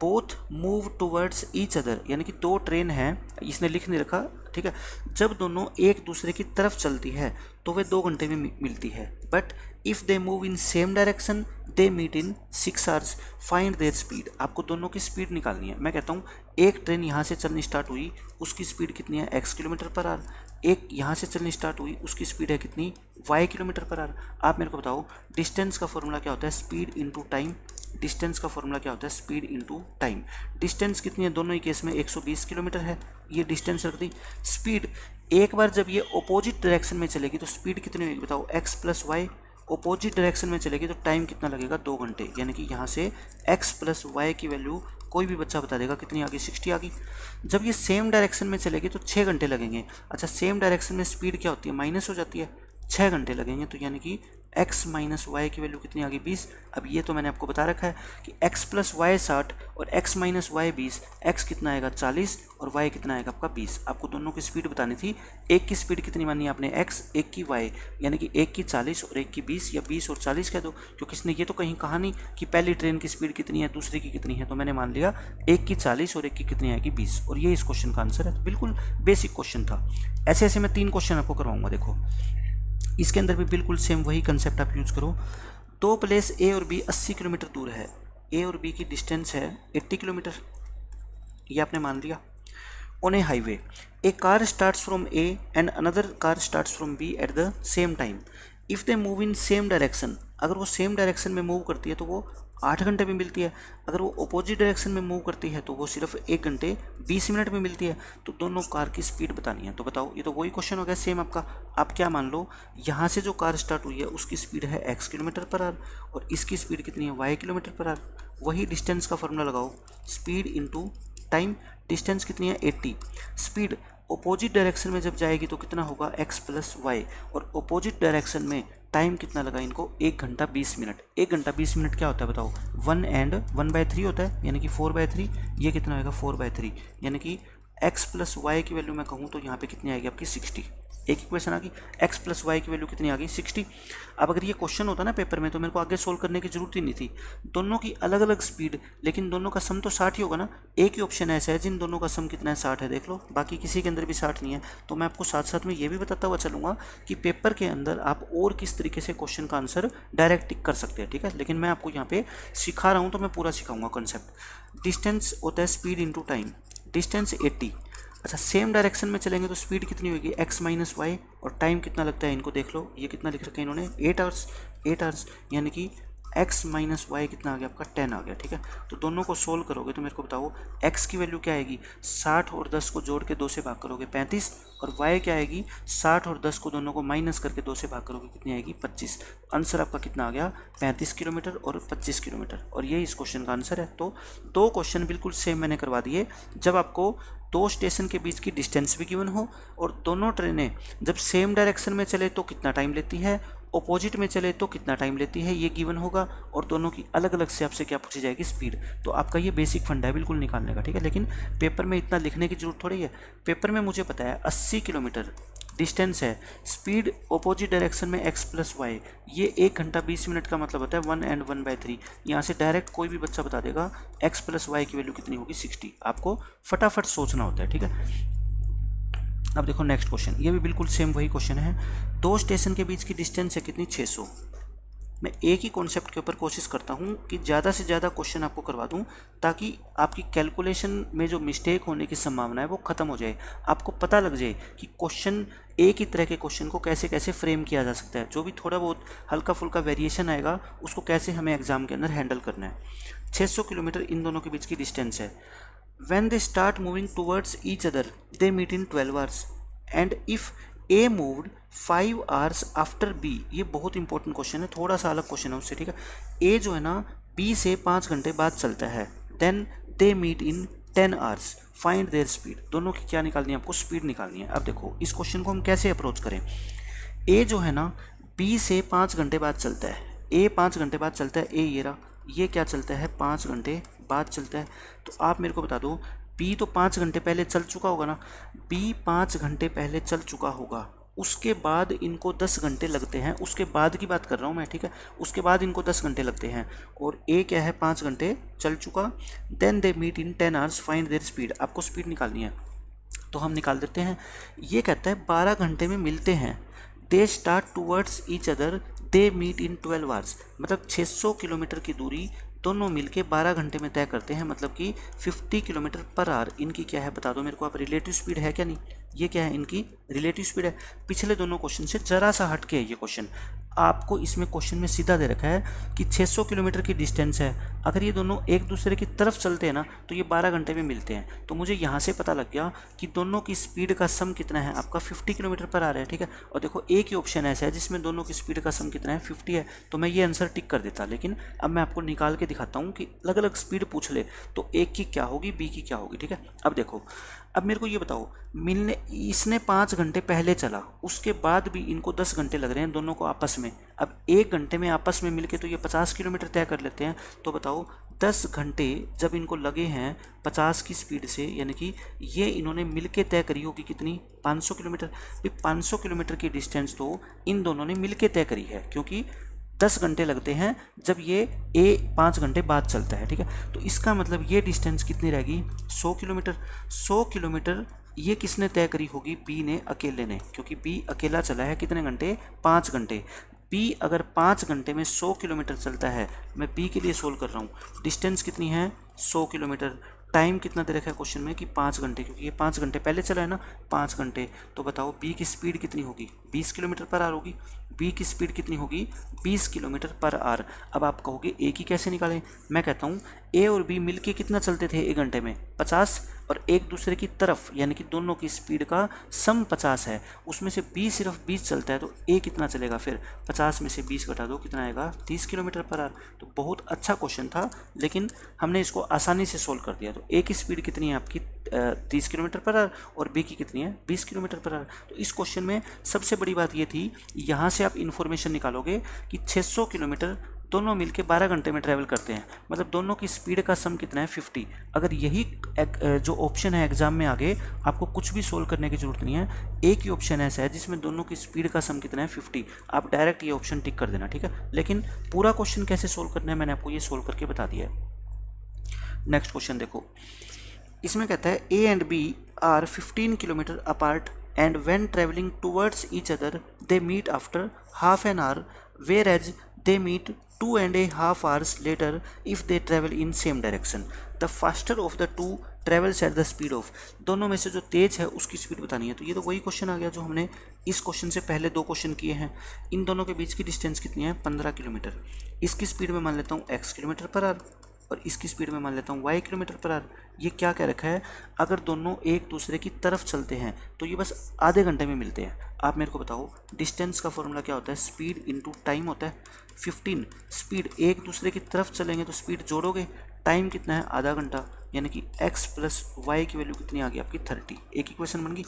Speaker 1: both move towards each other यानी कि दो ट्रेन हैं इसने लिख नहीं रखा ठीक है जब दोनों एक दूसरे की तरफ चलती है तो वे दो घंटे में मिलती है but if they move in same direction they meet in six hours find their speed आपको दोनों की स्पीड निकालनी है मैं कहता हूँ एक ट्रेन यहाँ से चलनी स्टार्ट हुई उसकी स्पीड कितनी है एक्स किलोमीटर पर आर एक यहाँ से चलनी स्टार्ट हुई उसकी स्पीड है कितनी वाई किलोमीटर पर आर आप मेरे को बताओ डिस्टेंस का फॉर्मूला क्या होता है स्पीड इंटू टाइम डिस्टेंस का फॉर्मूला क्या होता है स्पीड इंटू टाइम डिस्टेंस कितनी है दोनों ही केस में 120 किलोमीटर है ये डिस्टेंस रख दी स्पीड एक बार जब ये अपोजिट डायरेक्शन में चलेगी तो स्पीड कितनी होगी बताओ X plus Y opposite direction में चलेगी तो टाइम कितना लगेगा दो घंटे यानी कि यहाँ से एक्स प्लस वाई की वैल्यू कोई भी बच्चा बता देगा कितनी आ गई सिक्सटी आ गई जब ये सेम डायरेक्शन में चलेगी तो छः घंटे लगेंगे अच्छा सेम डायरेक्शन में स्पीड क्या होती है माइनस हो जाती है छः घंटे लगेंगे तो यानी कि एक्स माइनस वाई की वैल्यू कितनी आ गई बीस अब ये तो मैंने आपको बता रखा है कि एक्स प्लस वाई साठ और एक्स माइनस वाई बीस एक्स कितना आएगा चालीस और वाई कितना आएगा आपका बीस आपको दोनों की स्पीड बतानी थी एक की स्पीड कितनी मानी आपने एक्स एक की वाई यानी कि एक की चालीस और एक की बीस या बीस और चालीस कह दो क्योंकि इसने ये तो कहीं कहा नहीं कि पहली ट्रेन की स्पीड कितनी है दूसरी की कितनी है तो मैंने मान लिया एक की चालीस और एक की कितनी आएगी बीस और ये इस क्वेश्चन का आंसर है तो बिल्कुल बेसिक क्वेश्चन था ऐसे ऐसे मैं तीन क्वेश्चन आपको करवाऊंगा देखो इसके अंदर भी बिल्कुल सेम वही कंसेप्ट आप यूज़ करो दो प्लेस ए और बी 80 किलोमीटर दूर है ए और बी की डिस्टेंस है 80 किलोमीटर ये आपने मान लिया on a highway a car starts from A and another car starts from B at the same time if they move in same direction अगर वो सेम डायरेक्शन में मूव करती है तो वो आठ घंटे में मिलती है अगर वो अपोजिट डायरेक्शन में मूव करती है तो वो सिर्फ एक घंटे बीस मिनट में मिलती है तो दोनों कार की स्पीड बतानी है तो बताओ ये तो वही क्वेश्चन हो गया सेम आपका आप क्या मान लो यहाँ से जो कार स्टार्ट हुई है उसकी स्पीड है एक्स किलोमीटर पर आर और इसकी स्पीड कितनी है वाई किलोमीटर पर आर वही डिस्टेंस का फॉर्मूला लगाओ स्पीड इंटू टाइम डिस्टेंस कितनी है एट्टी स्पीड अपोजिट डायरेक्शन में जब जाएगी तो कितना होगा एक्स प्लस वाई और अपोजिट डायरेक्शन में टाइम कितना लगा इनको एक घंटा बीस मिनट एक घंटा बीस मिनट क्या होता है बताओ one and one by three होता है यानी कि फोर बाय थ्री ये कितना आएगा फोर बाय थ्री यानी कि एक्स प्लस वाई की वैल्यू मैं कहूँ तो यहाँ पे कितनी आएगी आपकी सिक्सटी एक इक्वेशन आ गई एक्स प्लस वाई की वैल्यू कितनी आ गई सिक्सटी अब अगर ये क्वेश्चन होता ना पेपर में तो मेरे को आगे सोल्व करने की जरूरत ही नहीं थी दोनों की अलग अलग स्पीड लेकिन दोनों का सम तो साठ ही होगा ना एक ही ऑप्शन ऐसा है जिन दोनों का सम कितना है साठ है देख लो बाकी किसी के अंदर भी साठ नहीं है तो मैं आपको साथ साथ में ये भी बताता हुआ चलूँगा कि पेपर के अंदर आप और किस तरीके से क्वेश्चन का आंसर डायरेक्ट टिक कर सकते हैं ठीक है लेकिन मैं आपको यहाँ पे सिखा रहा हूँ तो मैं पूरा सिखाऊंगा कॉन्सेप्ट डिस्टेंस होता है speed into time distance eighty अच्छा सेम डायरेक्शन में चलेंगे तो स्पीड कितनी होगी एक्स माइनस वाई और टाइम कितना लगता है इनको देख लो ये कितना लिख रखा है इन्होंने एट आवर्स एट आवर्स यानी कि एक्स माइनस वाई कितना आ गया आपका टेन आ गया ठीक है तो दोनों को सोल्व करोगे तो मेरे को बताओ एक्स की वैल्यू क्या आएगी साठ और दस को जोड़ के दो से भाग करोगे पैंतीस और वाई क्या आएगी साठ और दस को दोनों को माइनस करके दो से भाग करोगे कितनी आएगी पच्चीस आंसर आपका कितना आ गया पैंतीस किलोमीटर और पच्चीस किलोमीटर और यही इस क्वेश्चन का आंसर है तो दो क्वेश्चन बिल्कुल सेम मैंने करवा दिए जब आपको दो स्टेशन के बीच की डिस्टेंस भी गिवन हो और दोनों ट्रेनें जब सेम डायरेक्शन में चले तो कितना टाइम लेती है अपोजिट में चले तो कितना टाइम लेती है ये गिवन होगा और दोनों की अलग अलग से आपसे क्या पूछी जाएगी स्पीड तो आपका ये बेसिक फंड है बिल्कुल निकालने का ठीक है लेकिन पेपर में इतना लिखने की जरूरत थोड़ी है पेपर में मुझे पता है अस्सी किलोमीटर डिस्टेंस है स्पीड अपोजिट डायरेक्शन में एक्स प्लस वाई ये एक घंटा बीस मिनट का मतलब होता है one and one by three यहाँ से डायरेक्ट कोई भी बच्चा बता देगा एक्स प्लस वाई की वैल्यू कितनी होगी सिक्सटी आपको फटाफट सोचना होता है ठीक है अब देखो नेक्स्ट क्वेश्चन ये भी बिल्कुल सेम वही क्वेश्चन है दो स्टेशन के बीच की डिस्टेंस है कितनी सौ मैं एक ही कॉन्सेप्ट के ऊपर कोशिश करता हूँ कि ज़्यादा से ज़्यादा क्वेश्चन आपको करवा दूँ ताकि आपकी कैलकुलेशन में जो मिस्टेक होने की संभावना है वो ख़त्म हो जाए आपको पता लग जाए कि क्वेश्चन एक ही तरह के क्वेश्चन को कैसे कैसे फ्रेम किया जा सकता है जो भी थोड़ा बहुत हल्का फुल्का वेरिएशन आएगा उसको कैसे हमें एग्ज़ाम के अंदर हैंडल करना है छः किलोमीटर इन दोनों के बीच की डिस्टेंस है when they start moving towards each other they meet in twelve hours and if A moved five hours after B ये बहुत इंपॉर्टेंट क्वेश्चन है थोड़ा सा अलग क्वेश्चन है उससे ठीक है ए जो है ना बी से पाँच घंटे बाद चलता है then they meet in ten hours find their speed दोनों की क्या निकालनी है आपको स्पीड निकालनी है अब देखो इस क्वेश्चन को हम कैसे अप्रोच करें ए जो है ना बी से पाँच घंटे बाद चलता है ए पाँच घंटे बाद चलता है ए ये रहा ये क्या चलता है पाँच घंटे बाद चलता है तो आप मेरे को बता दो बी तो पाँच घंटे पहले चल चुका होगा ना बी पाँच घंटे पहले चल चुका होगा उसके बाद इनको दस घंटे लगते हैं उसके बाद की बात कर रहा हूँ मैं ठीक है उसके बाद इनको दस घंटे लगते हैं और ए क्या है पाँच घंटे चल चुका then they meet in ten hours find their speed आपको स्पीड निकालनी है तो हम निकाल देते हैं ये कहता है बारह घंटे में मिलते हैं they start towards each other they meet in twelve hours मतलब सौ किलोमीटर की दूरी दोनों मिलके 12 घंटे में तय करते हैं मतलब कि 50 किलोमीटर पर आवर इनकी क्या है बता दो मेरे को आप रिलेटिव स्पीड है क्या नहीं ये क्या है इनकी रिलेटिव स्पीड है पिछले दोनों क्वेश्चन से ज़रा सा हट के है ये क्वेश्चन आपको इसमें क्वेश्चन में सीधा दे रखा है कि 600 किलोमीटर की डिस्टेंस है अगर ये दोनों एक दूसरे की तरफ चलते हैं ना तो ये 12 घंटे में मिलते हैं तो मुझे यहाँ से पता लग गया कि दोनों की स्पीड का सम कितना है आपका 50 किलोमीटर पर आ रहा है ठीक है और देखो एक ही ऑप्शन ऐसा है जिसमें दोनों की स्पीड का सम कितना है फिफ्टी है तो मैं ये आंसर टिक कर देता लेकिन अब मैं आपको निकाल के दिखाता हूँ कि अलग अलग स्पीड पूछ ले तो एक की क्या होगी बी की क्या होगी ठीक है अब देखो अब मेरे को ये बताओ मिलने इसने पाँच घंटे पहले चला उसके बाद भी इनको दस घंटे लग रहे हैं दोनों को आपस में अब एक घंटे में आपस में मिलके तो ये पचास किलोमीटर तय कर लेते हैं तो बताओ दस घंटे जब इनको लगे हैं पचास की स्पीड से यानी कि ये इन्होंने मिल के तय करी होगी कितनी सौ किलोमीटर भी सौ किलोमीटर की डिस्टेंस तो इन दोनों ने मिल तय करी है क्योंकि दस घंटे लगते हैं जब ये ए पाँच घंटे बाद चलता है ठीक है तो इसका मतलब ये डिस्टेंस कितनी रहेगी सौ किलोमीटर सौ किलोमीटर ये किसने तय करी होगी बी ने अकेले ने क्योंकि बी अकेला चला है कितने घंटे पाँच घंटे बी अगर पाँच घंटे में सौ किलोमीटर चलता है मैं बी के लिए सोल्व कर रहा हूँ डिस्टेंस कितनी है सौ किलोमीटर टाइम कितना दे रखा है क्वेश्चन में कि पाँच घंटे क्योंकि ये पाँच घंटे पहले चला है ना पाँच घंटे तो बताओ बी की स्पीड कितनी होगी बीस किलोमीटर पर आर होगी बी की स्पीड कितनी होगी बीस किलोमीटर पर आर अब आप कहोगे ए की कैसे निकालें मैं कहता हूँ ए और बी मिलके कितना चलते थे एक घंटे में पचास और एक दूसरे की तरफ यानी कि दोनों की स्पीड का सम पचास है उसमें से बी सिर्फ बीस चलता है तो ए कितना चलेगा फिर पचास में से बीस घटा दो कितना आएगा तीस किलोमीटर पर आर तो बहुत अच्छा क्वेश्चन था लेकिन हमने इसको आसानी से सोल्व कर दिया तो ए की स्पीड कितनी है आपकी तीस किलोमीटर पर आर और बी की कितनी है बीस किलोमीटर पर आर तो इस क्वेश्चन में सबसे बड़ी बात ये थी यहाँ से आप इन्फॉर्मेशन निकालोगे कि छः किलोमीटर दोनों मिलके 12 घंटे में ट्रैवल करते हैं मतलब दोनों की स्पीड का सम कितना है 50 अगर यही जो ऑप्शन है एग्ज़ाम में आगे आपको कुछ भी सोल्व करने की ज़रूरत नहीं है एक ही ऑप्शन ऐसा है जिसमें दोनों की स्पीड का सम कितना है फिफ्टी आप डायरेक्ट ये ऑप्शन टिक कर देना ठीक है लेकिन पूरा क्वेश्चन कैसे सोल्व करना है मैंने आपको ये सोल्व करके बता दिया है नेक्स्ट क्वेश्चन देखो इसमें कहता है A and B are 15 kilometre apart and when travelling towards each other they meet after half an hour whereas they meet two and a half hours later if they travel in same direction. The faster of the two travels at the speed of दोनों में से जो तेज है उसकी speed बतानी है तो ये तो वही क्वेश्चन आ गया जो हमने इस क्वेश्चन से पहले दो क्वेश्चन किए हैं इन दोनों के बीच की डिस्टेंस कितनी है पंद्रह किलोमीटर इसकी स्पीड में मान लेता हूँ एक्स किलोमीटर पर आर और इसकी स्पीड में मान लेता हूँ वाई किलोमीटर पर आर ये क्या कह रखा है अगर दोनों एक दूसरे की तरफ चलते हैं तो ये बस आधे घंटे में मिलते हैं आप मेरे को बताओ डिस्टेंस का फॉर्मूला क्या होता है स्पीड इंटू टाइम होता है फिफ्टीन स्पीड एक दूसरे की तरफ चलेंगे तो स्पीड जोड़ोगे टाइम कितना है आधा घंटा यानी कि एक्स प्लस वाई की वैल्यू कितनी आ गई आपकी थर्टी एक इक्वेशन बन गई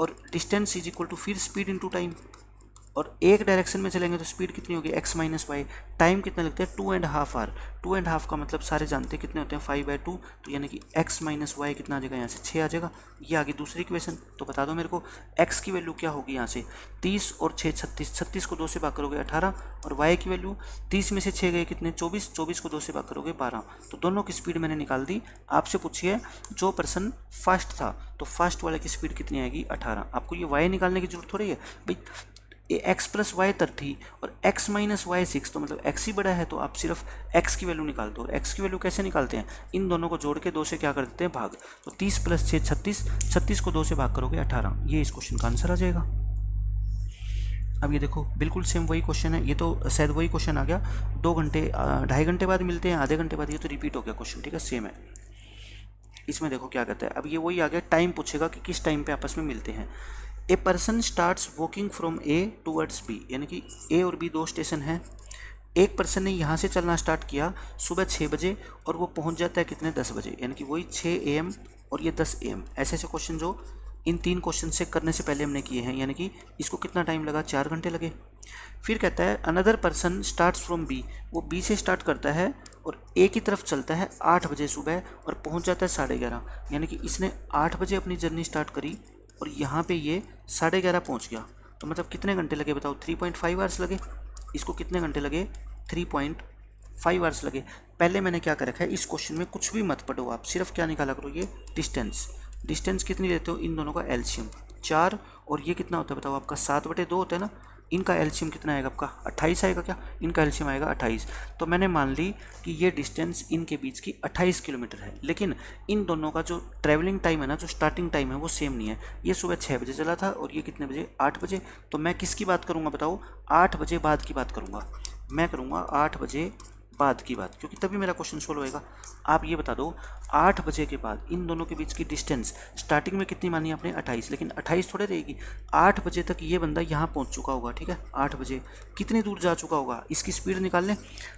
Speaker 1: और डिस्टेंस इज इक्वल टू फिर स्पीड इंटू टाइम और एक डायरेक्शन में चलेंगे तो स्पीड कितनी होगी एक्स माइनस वाई टाइम कितना लगता है two and half hour two and half का मतलब सारे जानते हैं कितने होते हैं फाइव बाई टू तो यानी कि एक्स माइनस वाई कितना आ जाएगा यहाँ से छः आ जाएगा ये आगे दूसरी क्वेश्चन तो बता दो मेरे को एक्स की वैल्यू क्या होगी यहाँ से तीस और छः छत्तीस छत्तीस को दो से बात करोगे अठारह और वाई की वैल्यू तीस में से छः गए कितने चौबीस चौबीस को दो से बात करोगे बारह तो दोनों की स्पीड मैंने निकाल दी आपसे पूछिए जो पर्सन फास्ट था तो फास्ट वाले की स्पीड कितनी आएगी अठारह आपको ये वाई निकालने की जरूरत हो रही है भाई x x plus y thirty और x माइनस वाई सिक्स तो मतलब x ही बड़ा है तो आप सिर्फ x की वैल्यू निकाल दो और x की वैल्यू कैसे निकालते हैं इन दोनों को जोड़ के दो से क्या कर देते हैं भाग तो तीस प्लस छः छत्तीस छत्तीस को दो से भाग करोगे अठारह ये इस क्वेश्चन का आंसर आ जाएगा अब ये देखो बिल्कुल सेम वही क्वेश्चन है ये तो शायद वही क्वेश्चन आ गया दो घंटे ढाई घंटे बाद मिलते हैं आधे घंटे बाद ये तो रिपीट हो गया क्वेश्चन ठीक है सेम है इसमें देखो क्या कहता है अब ये वही आ गया टाइम पूछेगा कि किस टाइम पे आपस में मिलते हैं a person starts walking from A towards B यानी कि ए और बी दो स्टेशन हैं एक पर्सन ने यहाँ से चलना स्टार्ट किया सुबह छः बजे और वो पहुँच जाता है कितने दस बजे यानी कि वही छः ए एम और ये दस ए एम ऐसे ऐसे क्वेश्चन जो इन तीन क्वेश्चन से करने से पहले हमने किए हैं यानी कि इसको कितना टाइम लगा चार घंटे लगे फिर कहता है another person starts from B वो बी से स्टार्ट करता है और ए की तरफ चलता है आठ बजे सुबह और पहुंच जाता है साढ़े ग्यारह यानी कि इसने आठ बजे अपनी जर्नी स्टार्ट करी और यहाँ पे ये साढ़े ग्यारह पहुँच गया तो मतलब कितने घंटे लगे बताओ थ्री पॉइंट फाइव आवर्स लगे इसको कितने घंटे लगे थ्री पॉइंट फाइव आवर्स लगे पहले मैंने क्या कर रखा है इस क्वेश्चन में कुछ भी मत पढ़ो आप सिर्फ क्या निकाला करो ये डिस्टेंस डिस्टेंस कितनी लेते हो इन दोनों का एल्शियम चार और ये कितना होता है बताओ आपका सात बटे दो होता है ना इनका एल्शियम कितना आएगा आपका अट्ठाईस आएगा क्या इनका एल्शियम आएगा अट्ठाईस तो मैंने मान ली कि ये डिस्टेंस इनके बीच की अट्ठाईस किलोमीटर है लेकिन इन दोनों का जो ट्रैवलिंग टाइम है ना जो स्टार्टिंग टाइम है वो सेम नहीं है ये सुबह छः बजे चला था और ये कितने बजे आठ बजे तो मैं किसकी बात करूँगा बताओ आठ बजे बाद की बात करूँगा मैं करूँगा आठ बजे बाद की बात क्योंकि तभी मेरा क्वेश्चन सोल्व होएगा आप ये बता दो आठ बजे के बाद इन दोनों के बीच की डिस्टेंस स्टार्टिंग में कितनी मानी आपने अट्ठाईस लेकिन अट्ठाईस थोड़े रहेगी आठ बजे तक ये बंदा यहाँ पहुँच चुका होगा ठीक है आठ बजे कितनी दूर जा चुका होगा इसकी स्पीड निकाल लें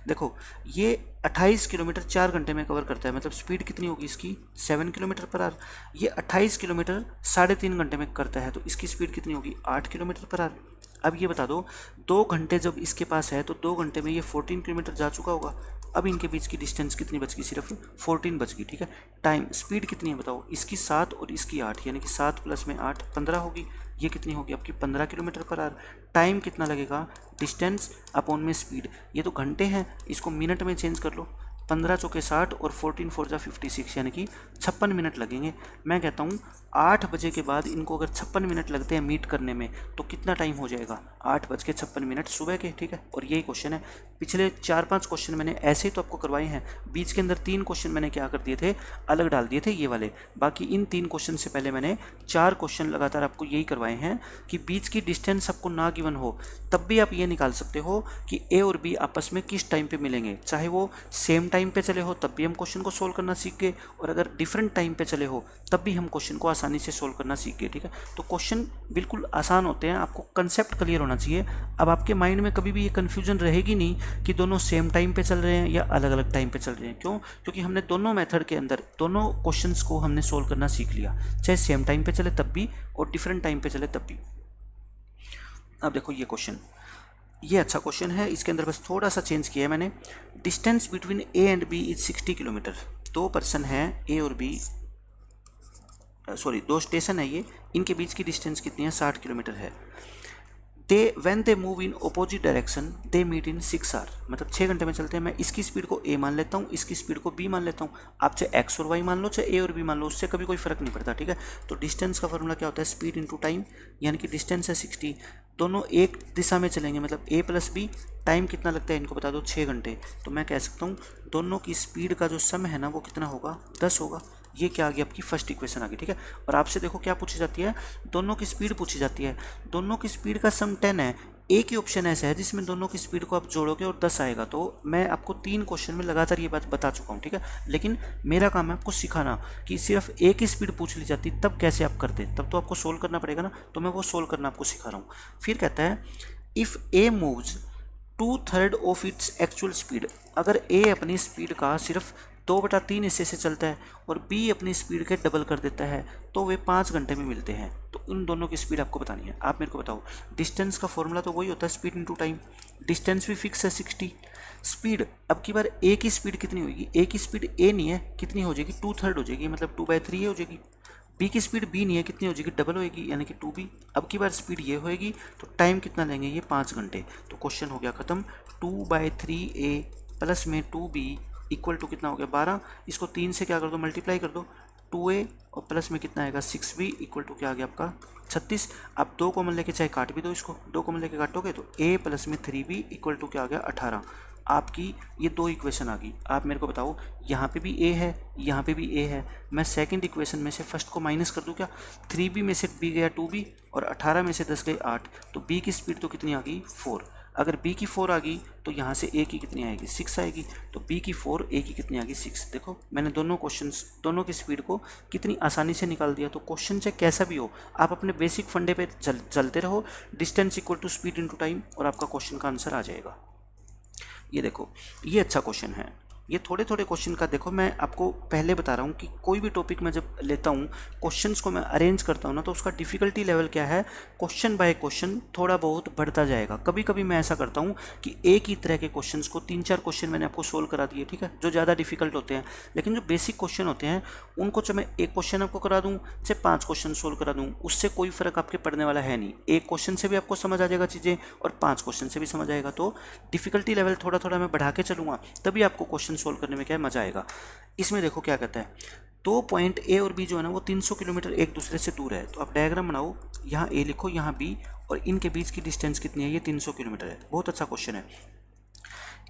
Speaker 1: देखो ये अट्ठाईस किलोमीटर चार घंटे में कवर करता है मतलब स्पीड कितनी होगी इसकी सेवन किलोमीटर पर आर ये अट्ठाईस किलोमीटर साढ़े तीन घंटे में करता है तो इसकी स्पीड कितनी होगी आठ किलोमीटर पर आर अब ये बता दो दो घंटे जब इसके पास है तो दो घंटे में ये फोर्टीन किलोमीटर जा चुका होगा अब इनके बीच की डिस्टेंस कितनी बच गई सिर्फ फोर्टीन बच गई ठीक है टाइम स्पीड कितनी है बताओ इसकी सात और इसकी आठ यानी कि सात प्लस में आठ पंद्रह होगी ये कितनी होगी आपकी पंद्रह किलोमीटर पर आर टाइम कितना लगेगा डिस्टेंस अपॉन में स्पीड ये तो घंटे हैं इसको मिनट में चेंज कर लो पंद्रह चौके साठ और फोर्टीन फोर जा फिफ्टी सिक्स यानी कि छप्पन मिनट लगेंगे मैं कहता हूँ आठ बजे के बाद इनको अगर छप्पन मिनट लगते हैं मीट करने में तो कितना टाइम हो जाएगा आठ बज के छप्पन मिनट सुबह के ठीक है और यही क्वेश्चन है पिछले चार पांच क्वेश्चन मैंने ऐसे ही तो आपको करवाए हैं बीच के अंदर तीन क्वेश्चन मैंने क्या कर दिए थे अलग डाल दिए थे ये वाले बाकी इन तीन क्वेश्चन से पहले मैंने चार क्वेश्चन लगातार आपको यही करवाए हैं कि बीच की डिस्टेंस आपको ना गिवन हो तब भी आप ये निकाल सकते हो कि ए और बी आपस में किस टाइम पर मिलेंगे चाहे वो सेम टाइम टाइम पे चले हो तब भी हम क्वेश्चन को सोल्व करना सीख गए और अगर डिफरेंट टाइम पे चले हो तब भी हम क्वेश्चन को आसानी से सोल्व करना सीख गए ठीक है तो क्वेश्चन बिल्कुल आसान होते हैं आपको कंसेप्ट क्लियर होना चाहिए अब आपके माइंड में कभी भी ये कन्फ्यूजन रहेगी नहीं कि दोनों सेम टाइम पर चल रहे हैं या अलग अलग टाइम पर चल रहे हैं क्यों क्योंकि हमने दोनों मैथड के अंदर दोनों क्वेश्चन को हमने सोल्व करना सीख लिया चाहे सेम टाइम पर चले तब भी और डिफरेंट टाइम पर चले तब भी अब देखो ये क्वेश्चन ये अच्छा क्वेश्चन है इसके अंदर बस थोड़ा सा चेंज किया है मैंने distance between A and B is 60 kilometre दो पर्सन हैं ए और बी सॉरी दो स्टेशन है ये इनके बीच की डिस्टेंस कितनी है 60 किलोमीटर है they when they move in opposite direction they meet in six hour मतलब छः घंटे में चलते हैं मैं इसकी स्पीड को ए मान लेता हूँ इसकी स्पीड को बी मान लेता हूँ आप चाहे एक्स और वाई मान लो चाहे ए और बी मान लो उससे कभी कोई फर्क नहीं पड़ता ठीक है तो डिस्टेंस का फॉर्मूला क्या होता है स्पीड टू टाइम यानी कि डिस्टेंस है सिक्सटी दोनों एक दिशा में चलेंगे मतलब ए प्लस बी टाइम कितना लगता है इनको बता दो छः घंटे तो मैं कह सकता हूँ दोनों की स्पीड का जो समय है ना वो कितना होगा दस होगा ये क्या आ गया आपकी फर्स्ट इक्वेशन आ गई ठीक है और आपसे देखो क्या पूछी जाती है दोनों की स्पीड पूछी जाती है दोनों की स्पीड का सम टेन है एक ही ऑप्शन ऐसा है जिसमें दोनों की स्पीड को आप जोड़ोगे और दस आएगा तो मैं आपको तीन क्वेश्चन में लगातार ये बात बता चुका हूँ ठीक है लेकिन मेरा काम है आपको सिखाना कि सिर्फ एक ही स्पीड पूछ ली जाती तब कैसे आप करते तब तो आपको सोल्व करना पड़ेगा ना तो मैं वो सोल्व करना आपको सिखा रहा हूँ फिर कहता है if A moves two third of its actual speed अगर ए अपनी स्पीड का सिर्फ दो बटा तीन हिस्से से चलता है और बी अपनी स्पीड के डबल कर देता है तो वे पाँच घंटे में मिलते हैं तो इन दोनों की स्पीड आपको बतानी है आप मेरे को बताओ डिस्टेंस का फॉर्मूला तो वही होता है स्पीड इंटू टाइम डिस्टेंस भी फिक्स है सिक्सटी स्पीड अब की बार ए की स्पीड कितनी होगी ए की स्पीड ए नहीं है कितनी हो जाएगी टू थर्ड हो जाएगी मतलब टू बाई थ्री हो जाएगी बी की स्पीड बी नहीं है कितनी हो जाएगी डबल होएगी यानी कि टू बी अब की बार स्पीड ये होएगी तो टाइम कितना लेंगे ये पाँच घंटे तो क्वेश्चन हो गया ख़त्म two by three A plus में टू बी इक्वल टू कितना हो गया बारह इसको तीन से क्या कर दो मल्टीप्लाई कर दो टू ए और प्लस में कितना आएगा सिक्स बी इक्वल टू क्या आ गया आपका छत्तीस आप दो कॉमन लेके चाहे काट भी दो इसको दो कॉमन लेके काटोगे तो ए प्लस में थ्री बी इक्वल टू क्या आ गया अठारह आपकी ये दो इक्वेशन आ गई आप मेरे को बताओ यहाँ पे भी ए है यहाँ पे भी ए है मैं सेकंड इक्वेशन में से फर्स्ट को माइनस कर दूँ क्या थ्री बी में से बी गया टू बी और अठारह में से दस गए आठ तो बी की स्पीड तो कितनी आ गई फोर अगर बी की फोर आ गई तो यहाँ से ए की कितनी आएगी सिक्स आएगी तो बी की फोर ए की कितनी आएगी सिक्स देखो मैंने दोनों क्वेश्चन दोनों की स्पीड को कितनी आसानी से निकाल दिया तो क्वेश्चन चाहे कैसा भी हो आप अपने बेसिक फंडे पे चल चलते रहो distance equal to speed to time और आपका क्वेश्चन का आंसर आ जाएगा ये देखो ये अच्छा क्वेश्चन है ये थोड़े थोड़े क्वेश्चन का देखो मैं आपको पहले बता रहा हूँ कि कोई भी टॉपिक मैं जब लेता हूँ क्वेश्चंस को मैं अरेंज करता हूँ ना तो उसका डिफ़िकल्टी लेवल क्या है क्वेश्चन बाय क्वेश्चन थोड़ा बहुत बढ़ता जाएगा कभी कभी मैं ऐसा करता हूँ कि एक ही तरह के क्वेश्चन को तीन चार क्वेश्चन मैंने आपको सोल्व करा दिए ठीक है जो ज़्यादा डिफिकल्ट होते हैं लेकिन जो बेसिक क्वेश्चन होते हैं उनको चाहे मैं एक क्वेश्चन आपको करा दूँ चाहे पाँच क्वेश्चन सोल्व करा दूँ उससे कोई फ़र्क आपके पढ़ने वाला है नहीं एक क्वेश्चन से भी आपको समझ आ जाएगा चीज़ें और पाँच क्वेश्चन से भी समझ आएगा तो डिफ़िकल्टी लेवल थोड़ा थोड़ा मैं बढ़ा के चलूँगा तभी आपको क्वेश्चन सॉल्व करने में क्या है मज़ा आएगा इसमें देखो क्या कहता है दो पॉइंट ए और बी जो है ना वो 300 किलोमीटर एक दूसरे से दूर है तो आप डायग्राम बनाओ यहाँ ए लिखो यहाँ बी और इनके बीच की डिस्टेंस कितनी है ये 300 किलोमीटर है बहुत अच्छा क्वेश्चन है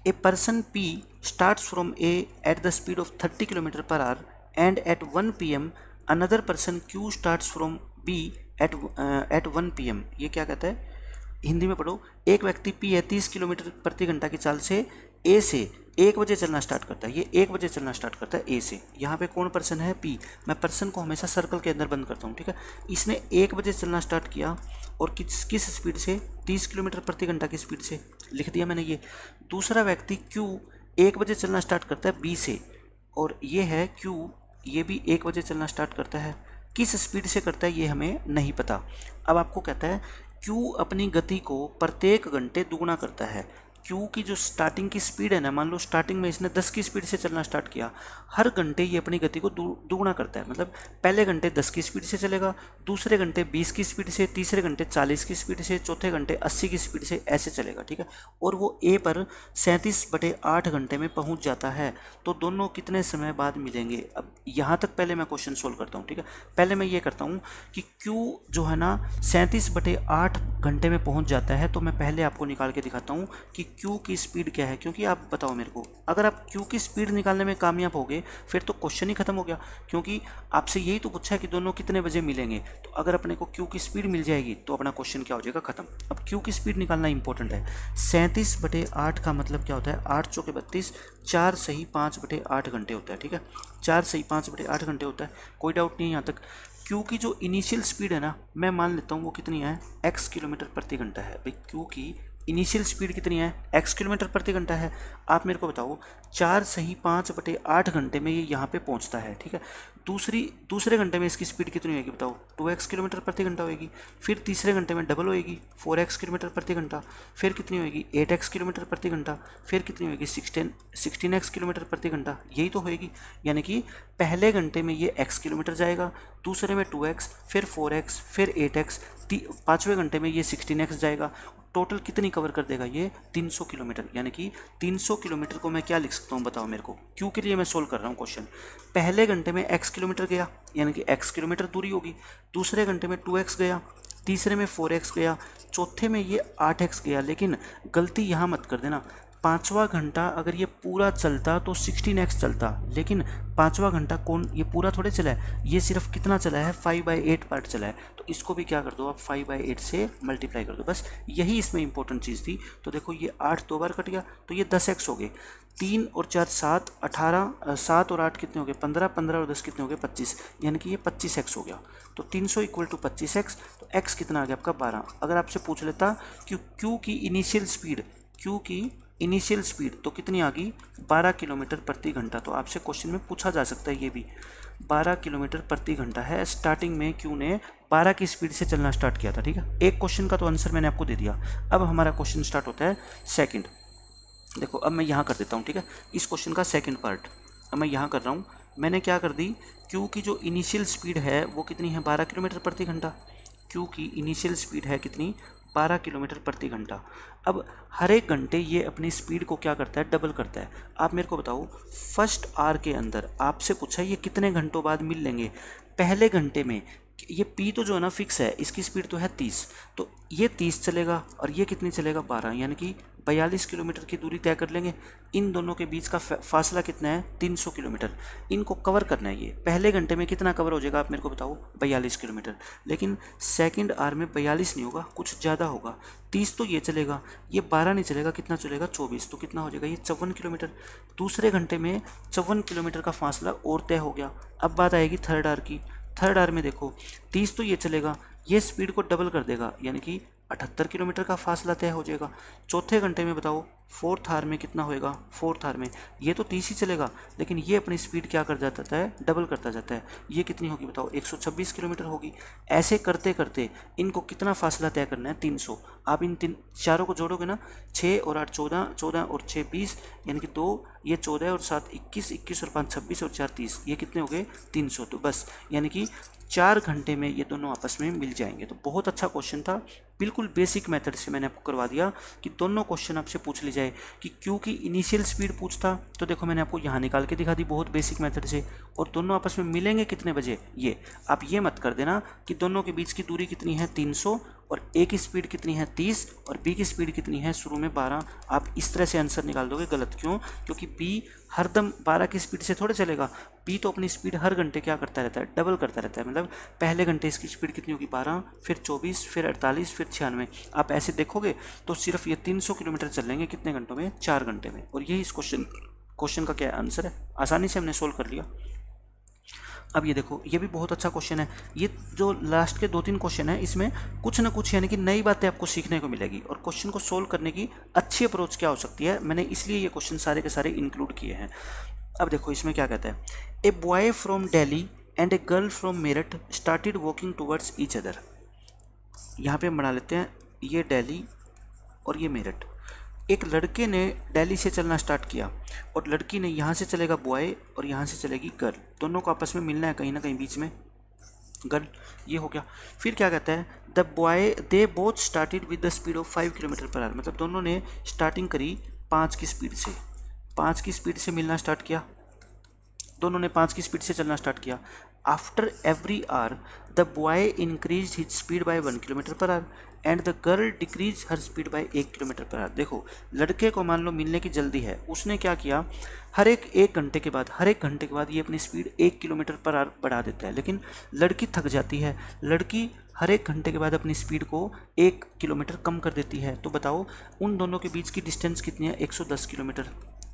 Speaker 1: a person P start from A at the speed of 30 kilometre per hour and at 1 p m another person Q start from B at at one p m ये क्या कहता है हिंदी में पढ़ो एक व्यक्ति पी है तीस किलोमीटर प्रति घंटा की चाल से ए से एक बजे चलना स्टार्ट करता है ये एक बजे चलना स्टार्ट करता है ए से यहाँ पे कौन पर्सन है पी मैं पर्सन को हमेशा सर्कल के अंदर बंद करता हूँ ठीक है इसने एक बजे चलना स्टार्ट किया और किस किस स्पीड से तीस किलोमीटर प्रति घंटा की स्पीड से लिख दिया मैंने ये दूसरा व्यक्ति क्यू एक बजे चलना स्टार्ट करता है बी से और ये है क्यू ये भी एक बजे चलना स्टार्ट करता है किस स्पीड से करता है ये हमें नहीं पता अब आपको कहता है क्यू अपनी गति को प्रत्येक घंटे दोगुना करता है क्यू की जो स्टार्टिंग की स्पीड है ना मान लो स्टार्टिंग में इसने 10 की स्पीड से चलना स्टार्ट किया हर घंटे ये अपनी गति को दोगुना करता है मतलब पहले घंटे 10 की स्पीड से चलेगा दूसरे घंटे 20 की स्पीड से तीसरे घंटे 40 की स्पीड से चौथे घंटे 80 की स्पीड से ऐसे चलेगा ठीक है और वो ए पर सैंतीस बटे आठ घंटे में पहुँच जाता है तो दोनों कितने समय बाद मिलेंगे अब यहाँ तक पहले मैं क्वेश्चन सोल्व करता हूँ ठीक है पहले मैं ये करता हूँ कि क्यू जो है ना सैंतीस बटे आठ घंटे में पहुँच जाता है तो मैं पहले आपको निकाल के दिखाता हूँ कि क्यू की स्पीड क्या है क्योंकि आप बताओ मेरे को अगर आप क्यू की स्पीड निकालने में कामयाब हो गए फिर तो क्वेश्चन ही खत्म हो गया क्योंकि आपसे यही तो पूछा है कि दोनों कितने बजे मिलेंगे तो अगर अपने को क्यू की स्पीड मिल जाएगी तो अपना क्वेश्चन क्या हो जाएगा खत्म अब क्यू की स्पीड निकालना इंपॉर्टेंट है सैंतीस बटे आठ का मतलब क्या होता है आठ चौके बत्तीस चार सही पाँच बटे आठ घंटे होता है ठीक है चार सही पाँच बटे आठ घंटे होता है कोई डाउट नहीं है यहाँ तक क्यू की जो इनिशियल स्पीड है ना मैं मान लेता हूँ वो कितनी है एक्स किलोमीटर प्रति घंटा है भाई क्यू की इनिशियल स्पीड कितनी है एक्स किलोमीटर प्रति घंटा है आप मेरे को बताओ चार सही पाँच बटे आठ घंटे में ये यहाँ पे पहुँचता है ठीक है दूसरी दूसरे घंटे में इसकी स्पीड कितनी होगी बताओ टू एक्स किलोमीटर प्रति घंटा होगी फिर तीसरे घंटे में डबल होएगी फोर एक्स किलोमीटर प्रति घंटा फिर कितनी होएगी एट एक्स किलोमीटर प्रति घंटा फिर कितनी होएगी सिक्सटीन सिक्सटीन एक्स किलोमीटर प्रति घंटा यही तो होएगी यानी कि पहले घंटे में ये एक्स किलोमीटर जाएगा दूसरे में टू एक्स फिर फोर एक्स फिर एट एक्स पाँचवें घंटे में ये सिक्सटीन एक्स जाएगा टोटल कितनी कवर कर देगा ये 300 किलोमीटर यानी कि 300 किलोमीटर को मैं क्या लिख सकता हूँ बताओ मेरे को क्यू के लिए मैं सोल्व कर रहा हूँ क्वेश्चन पहले घंटे में x किलोमीटर गया यानी कि x किलोमीटर दूरी होगी दूसरे घंटे में 2x गया तीसरे में 4x गया चौथे में ये 8x गया लेकिन गलती यहाँ मत कर देना पाँचवा घंटा अगर ये पूरा चलता तो सिक्सटीन एक्स चलता लेकिन पाँचवा घंटा कौन ये पूरा थोड़े चला है ये सिर्फ कितना चला है फाइव बाई एट पार्ट चला है तो इसको भी क्या कर दो आप फाइव बाई एट से मल्टीप्लाई कर दो बस यही इसमें इंपॉर्टेंट चीज़ थी तो देखो ये आठ दो बार कट गया तो ये दस एक्स हो गए तीन और चार सात अठारह सात और आठ कितने हो गए पंद्रह पंद्रह और दस कितने हो गए पच्चीस यानी कि ये पच्चीस एक्स हो गया तो तीन सौ इक्वल टू पच्चीस एक्स तो एक्स कितना आ गया आपका बारह अगर आपसे पूछ लेता क्यों क्यू की इनिशियल स्पीड क्यों की इनिशियल स्पीड तो कितनी आ गई 12 किलोमीटर प्रति घंटा तो आपसे क्वेश्चन में पूछा जा सकता है ये भी 12 किलोमीटर प्रति घंटा है स्टार्टिंग में क्यों ने 12 की स्पीड से चलना स्टार्ट किया था ठीक है एक क्वेश्चन का तो आंसर मैंने आपको दे दिया अब हमारा क्वेश्चन स्टार्ट होता है सेकेंड देखो अब मैं यहाँ कर देता हूँ ठीक है इस क्वेश्चन का सेकेंड पार्ट अब मैं यहाँ कर रहा हूँ मैंने क्या कर दी क्यू की जो इनिशियल स्पीड है वो कितनी है बारह किलोमीटर प्रति घंटा क्यू की इनिशियल स्पीड है कितनी 12 किलोमीटर प्रति घंटा अब हर एक घंटे ये अपनी स्पीड को क्या करता है डबल करता है आप मेरे को बताओ फर्स्ट आर के अंदर आपसे पूछा ये कितने घंटों बाद मिल लेंगे पहले घंटे में ये पी तो जो है ना फिक्स है इसकी स्पीड तो है तीस तो ये तीस चलेगा और ये कितनी चलेगा बारह यानी कि बयालीस किलोमीटर की दूरी तय कर लेंगे इन दोनों के बीच का फासला कितना है 300 किलोमीटर इनको कवर करना है ये पहले घंटे में कितना कवर हो जाएगा आप मेरे को बताओ बयालीस किलोमीटर लेकिन सेकंड आर में बयालीस नहीं होगा कुछ ज़्यादा होगा तीस तो ये चलेगा ये बारह नहीं चलेगा कितना चलेगा चौबीस तो कितना हो जाएगा ये चौवन किलोमीटर दूसरे घंटे में चौवन किलोमीटर का फासला और तय हो गया अब बात आएगी थर्ड आर की थर्ड आर में देखो तीस तो ये चलेगा ये स्पीड को डबल कर देगा यानी कि अठहत्तर किलोमीटर का फासला तय हो जाएगा चौथे घंटे में बताओ फोर्थ हार में कितना होएगा फोर्थ हार में ये तो तीस ही चलेगा लेकिन ये अपनी स्पीड क्या कर जाता है डबल करता जाता है ये कितनी होगी बताओ 126 किलोमीटर होगी ऐसे करते करते इनको कितना फासला तय करना है 300 आप इन तीन चारों को जोड़ोगे ना छः और आठ चौदह चौदह और छः बीस यानी कि दो ये चौदह और सात इक्कीस इक्कीस और पाँच छब्बीस और चार तीस ये कितने हो गए तीन सौ तो बस यानी कि चार घंटे में ये दोनों आपस में मिल जाएंगे तो बहुत अच्छा क्वेश्चन था बिल्कुल बेसिक मेथड से मैंने आपको करवा दिया कि दोनों क्वेश्चन आपसे पूछ ली जाए कि क्योंकि इनिशियल स्पीड पूछता तो देखो मैंने आपको यहाँ निकाल के दिखा दी बहुत बेसिक मेथड से और दोनों आपस में मिलेंगे कितने बजे ये आप ये मत कर देना कि दोनों के बीच की दूरी कितनी है तीन और ए की स्पीड कितनी है तीस और बी की स्पीड कितनी है शुरू में बारह आप इस तरह से आंसर निकाल दोगे गलत क्यों क्योंकि बी हरदम बारह की स्पीड से थोड़े चलेगा पी तो अपनी स्पीड हर घंटे क्या करता रहता है डबल करता रहता है मतलब पहले घंटे इसकी स्पीड कितनी होगी बारह फिर चौबीस फिर अड़तालीस फिर छियानवे आप ऐसे देखोगे तो सिर्फ ये तीन सौ किलोमीटर चलेंगे कितने घंटों में चार घंटे में और यही इस क्वेश्चन क्वेश्चन का क्या आंसर है आसानी से हमने सोल्व कर लिया अब ये देखो ये भी बहुत अच्छा क्वेश्चन है ये जो लास्ट के दो तीन क्वेश्चन है इसमें कुछ ना कुछ यानी कि नई बातें आपको सीखने को मिलेगी और क्वेश्चन को सोल्व करने की अच्छी अप्रोच क्या हो सकती है मैंने इसलिए ये क्वेश्चन सारे के सारे इंक्लूड किए हैं अब देखो इसमें क्या कहता है a boy from Delhi and a girl from Meerut started walking towards each other यहाँ पर हम बना लेते हैं ये डेली और ये मेरठ एक लड़के ने दिल्ली से चलना स्टार्ट किया और लड़की ने यहाँ से चलेगा बॉय और यहाँ से चलेगी गर्ल दोनों को आपस में मिलना है कहीं ना कहीं बीच में गर्ल ये हो गया फिर क्या कहता है the boy they both started with the speed of five kilometre per hour मतलब दोनों ने स्टार्टिंग करी पाँच की स्पीड से पाँच की स्पीड से मिलना स्टार्ट किया दोनों तो ने पाँच की स्पीड से चलना स्टार्ट किया after every hour the boy increase his speed by one kilometre per hour and the girl decrease her speed by एक किलोमीटर पर आर देखो लड़के को मान लो मिलने की जल्दी है उसने क्या किया हर एक एक घंटे के बाद हर एक घंटे के बाद ये अपनी स्पीड एक किलोमीटर पर आर बढ़ा देता है लेकिन लड़की थक जाती है लड़की हर एक घंटे के बाद अपनी स्पीड को एक किलोमीटर कम कर देती है तो बताओ उन दोनों के बीच की डिस्टेंस कितनी है 110 किलोमीटर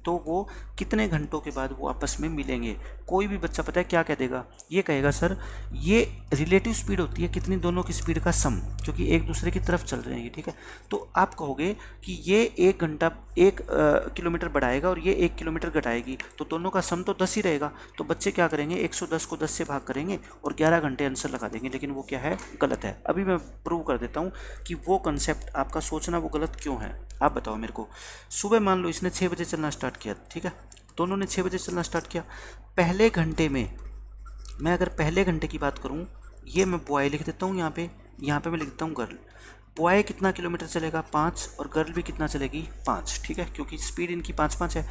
Speaker 1: तो वो कितने घंटों के बाद वो आपस में मिलेंगे कोई भी बच्चा पता है क्या कह देगा ये कहेगा सर ये रिलेटिव स्पीड होती है कितनी दोनों की स्पीड का सम क्योंकि एक दूसरे की तरफ चल रहे हैं ठीक है तो आप कहोगे कि ये एक घंटा एक किलोमीटर बढ़ाएगा और ये एक किलोमीटर घटाएगी तो दोनों का सम तो दस ही रहेगा तो बच्चे क्या करेंगे एक को दस से भाग करेंगे और ग्यारह घंटे आंसर लगा देंगे लेकिन वो क्या है गलत है अभी मैं प्रूव कर देता हूँ कि वो कंसेप्ट आपका सोचना वो गलत क्यों है आप बताओ मेरे को सुबह मान लो इसने छः बजे चलना स्टार्ट स्टार्ट किया ठीक है तो उन्होंने छः बजे चलना स्टार्ट किया पहले घंटे में मैं अगर पहले घंटे की बात करूँ ये मैं बॉय लिख देता हूँ यहाँ पे यहाँ पे मैं लिख देता हूँ गर्ल बॉय कितना किलोमीटर चलेगा पाँच और गर्ल भी कितना चलेगी पाँच ठीक है क्योंकि स्पीड इनकी पाँच पाँच है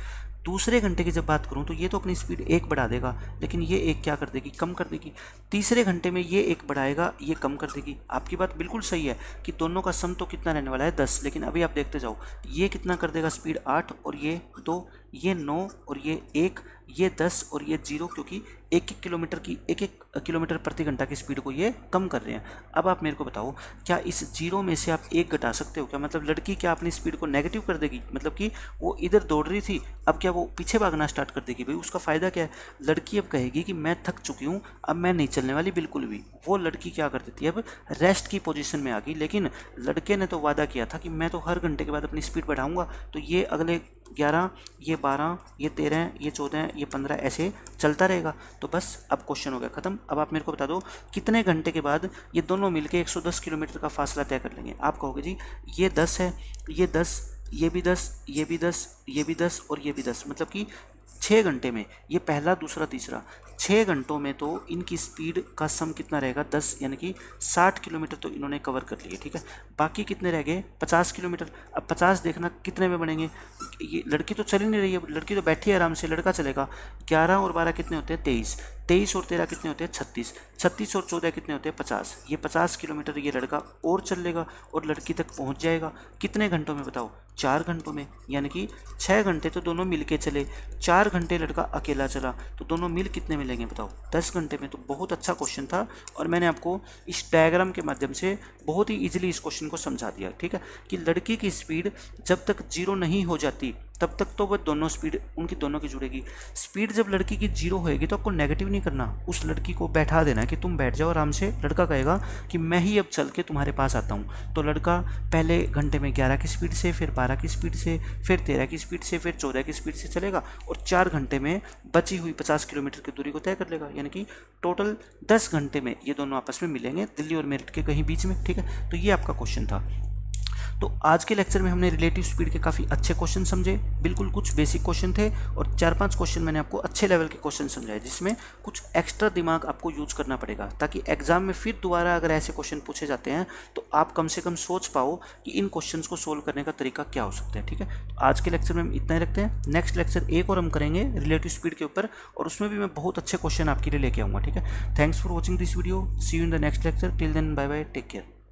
Speaker 1: दूसरे घंटे की जब बात करूँ तो ये तो अपनी स्पीड एक बढ़ा देगा लेकिन ये एक क्या कर देगी कम कर देगी तीसरे घंटे में ये एक बढ़ाएगा ये कम कर देगी आपकी बात बिल्कुल सही है कि दोनों का सम तो कितना रहने वाला है दस लेकिन अभी आप देखते जाओ ये कितना कर देगा स्पीड आठ और ये दो ये नौ और ये एक ये दस और ये जीरो क्योंकि एक एक किलोमीटर की एक एक किलोमीटर प्रति घंटा की स्पीड को ये कम कर रहे हैं अब आप मेरे को बताओ क्या इस जीरो में से आप एक घटा सकते हो क्या मतलब लड़की क्या अपनी स्पीड को नेगेटिव कर देगी मतलब कि वो इधर दौड़ रही थी अब क्या वो पीछे भागना स्टार्ट कर देगी भाई उसका फ़ायदा क्या है लड़की अब कहेगी कि मैं थक चुकी हूँ अब मैं नहीं चलने वाली बिल्कुल भी वो लड़की क्या कर देती अब रेस्ट की पोजिशन में आ गई लेकिन लड़के ने तो वादा किया था कि मैं तो हर घंटे के बाद अपनी स्पीड बढ़ाऊँगा तो ये अगले ग्यारह ये बारह ये तेरह ये चौदह ये पंद्रह ऐसे चलता रहेगा तो बस अब क्वेश्चन हो गया ख़त्म अब आप मेरे को बता दो कितने घंटे के बाद ये दोनों मिलके 110 किलोमीटर का फासला तय कर लेंगे आप कहोगे जी ये 10 है ये 10 ये भी 10 ये भी 10 ये भी 10 और ये भी 10 मतलब कि छः घंटे में ये पहला दूसरा तीसरा छः घंटों में तो इनकी स्पीड का सम कितना रहेगा दस यानी कि साठ किलोमीटर तो इन्होंने कवर कर लिए ठीक है बाकी कितने रह गए पचास किलोमीटर अब पचास देखना कितने में बनेंगे ये लड़की तो चल ही नहीं रही है लड़की तो बैठी है आराम से लड़का चलेगा ग्यारह और बारह कितने होते हैं तेईस तेईस और तेरह कितने होते हैं छत्तीस छत्तीस और चौदह कितने होते हैं पचास ये पचास किलोमीटर ये लड़का और चल लेगा और लड़की तक पहुँच जाएगा कितने घंटों में बताओ चार घंटों में यानी कि छः घंटे तो दोनों मिल के चले चार घंटे लड़का अकेला चला तो दोनों मिल कितने में में लेंगे बताओ दस घंटे में तो बहुत अच्छा क्वेश्चन था और मैंने आपको इस डायग्राम के माध्यम से बहुत ही इजीली इस क्वेश्चन को समझा दिया ठीक है कि लड़की की स्पीड जब तक जीरो नहीं हो जाती तब तक तो वह दोनों स्पीड उनकी दोनों की जुड़ेगी स्पीड जब लड़की की जीरो होएगी तो आपको नेगेटिव नहीं करना उस लड़की को बैठा देना कि तुम बैठ जाओ आराम से लड़का कहेगा कि मैं ही अब चल के तुम्हारे पास आता हूँ तो लड़का पहले घंटे में ग्यारह की स्पीड से फिर बारह की स्पीड से फिर तेरह की स्पीड से फिर चौदह की स्पीड से चलेगा और चार घंटे में बची हुई पचास किलोमीटर की दूरी को तय कर लेगा यानी कि टोटल दस घंटे में ये दोनों आपस में मिलेंगे दिल्ली और मेरठ के कहीं बीच में ठीक है तो ये आपका क्वेश्चन था तो आज के लेक्चर में हमने रिलेटिव स्पीड के काफ़ी अच्छे क्वेश्चन समझे बिल्कुल कुछ बेसिक क्वेश्चन थे और चार पांच क्वेश्चन मैंने आपको अच्छे लेवल के क्वेश्चन समझाए जिसमें कुछ एक्स्ट्रा दिमाग आपको यूज़ करना पड़ेगा ताकि एग्जाम में फिर दोबारा अगर ऐसे क्वेश्चन पूछे जाते हैं तो आप कम से कम सोच पाओ कि इन क्वेश्चन को सोल्व करने का तरीका क्या हो सकता है ठीक है तो आज के लेक्चर में हम इतना ही रखते हैं नेक्स्ट लेक्चर एक और हम करेंगे रिलेटिव स्पीड के ऊपर और उसमें भी मैं बहुत अच्छे क्वेश्चन आपके लिए लेके आऊँगा ठीक है thanks for watching this video see you in the next lecture till then bye bye take care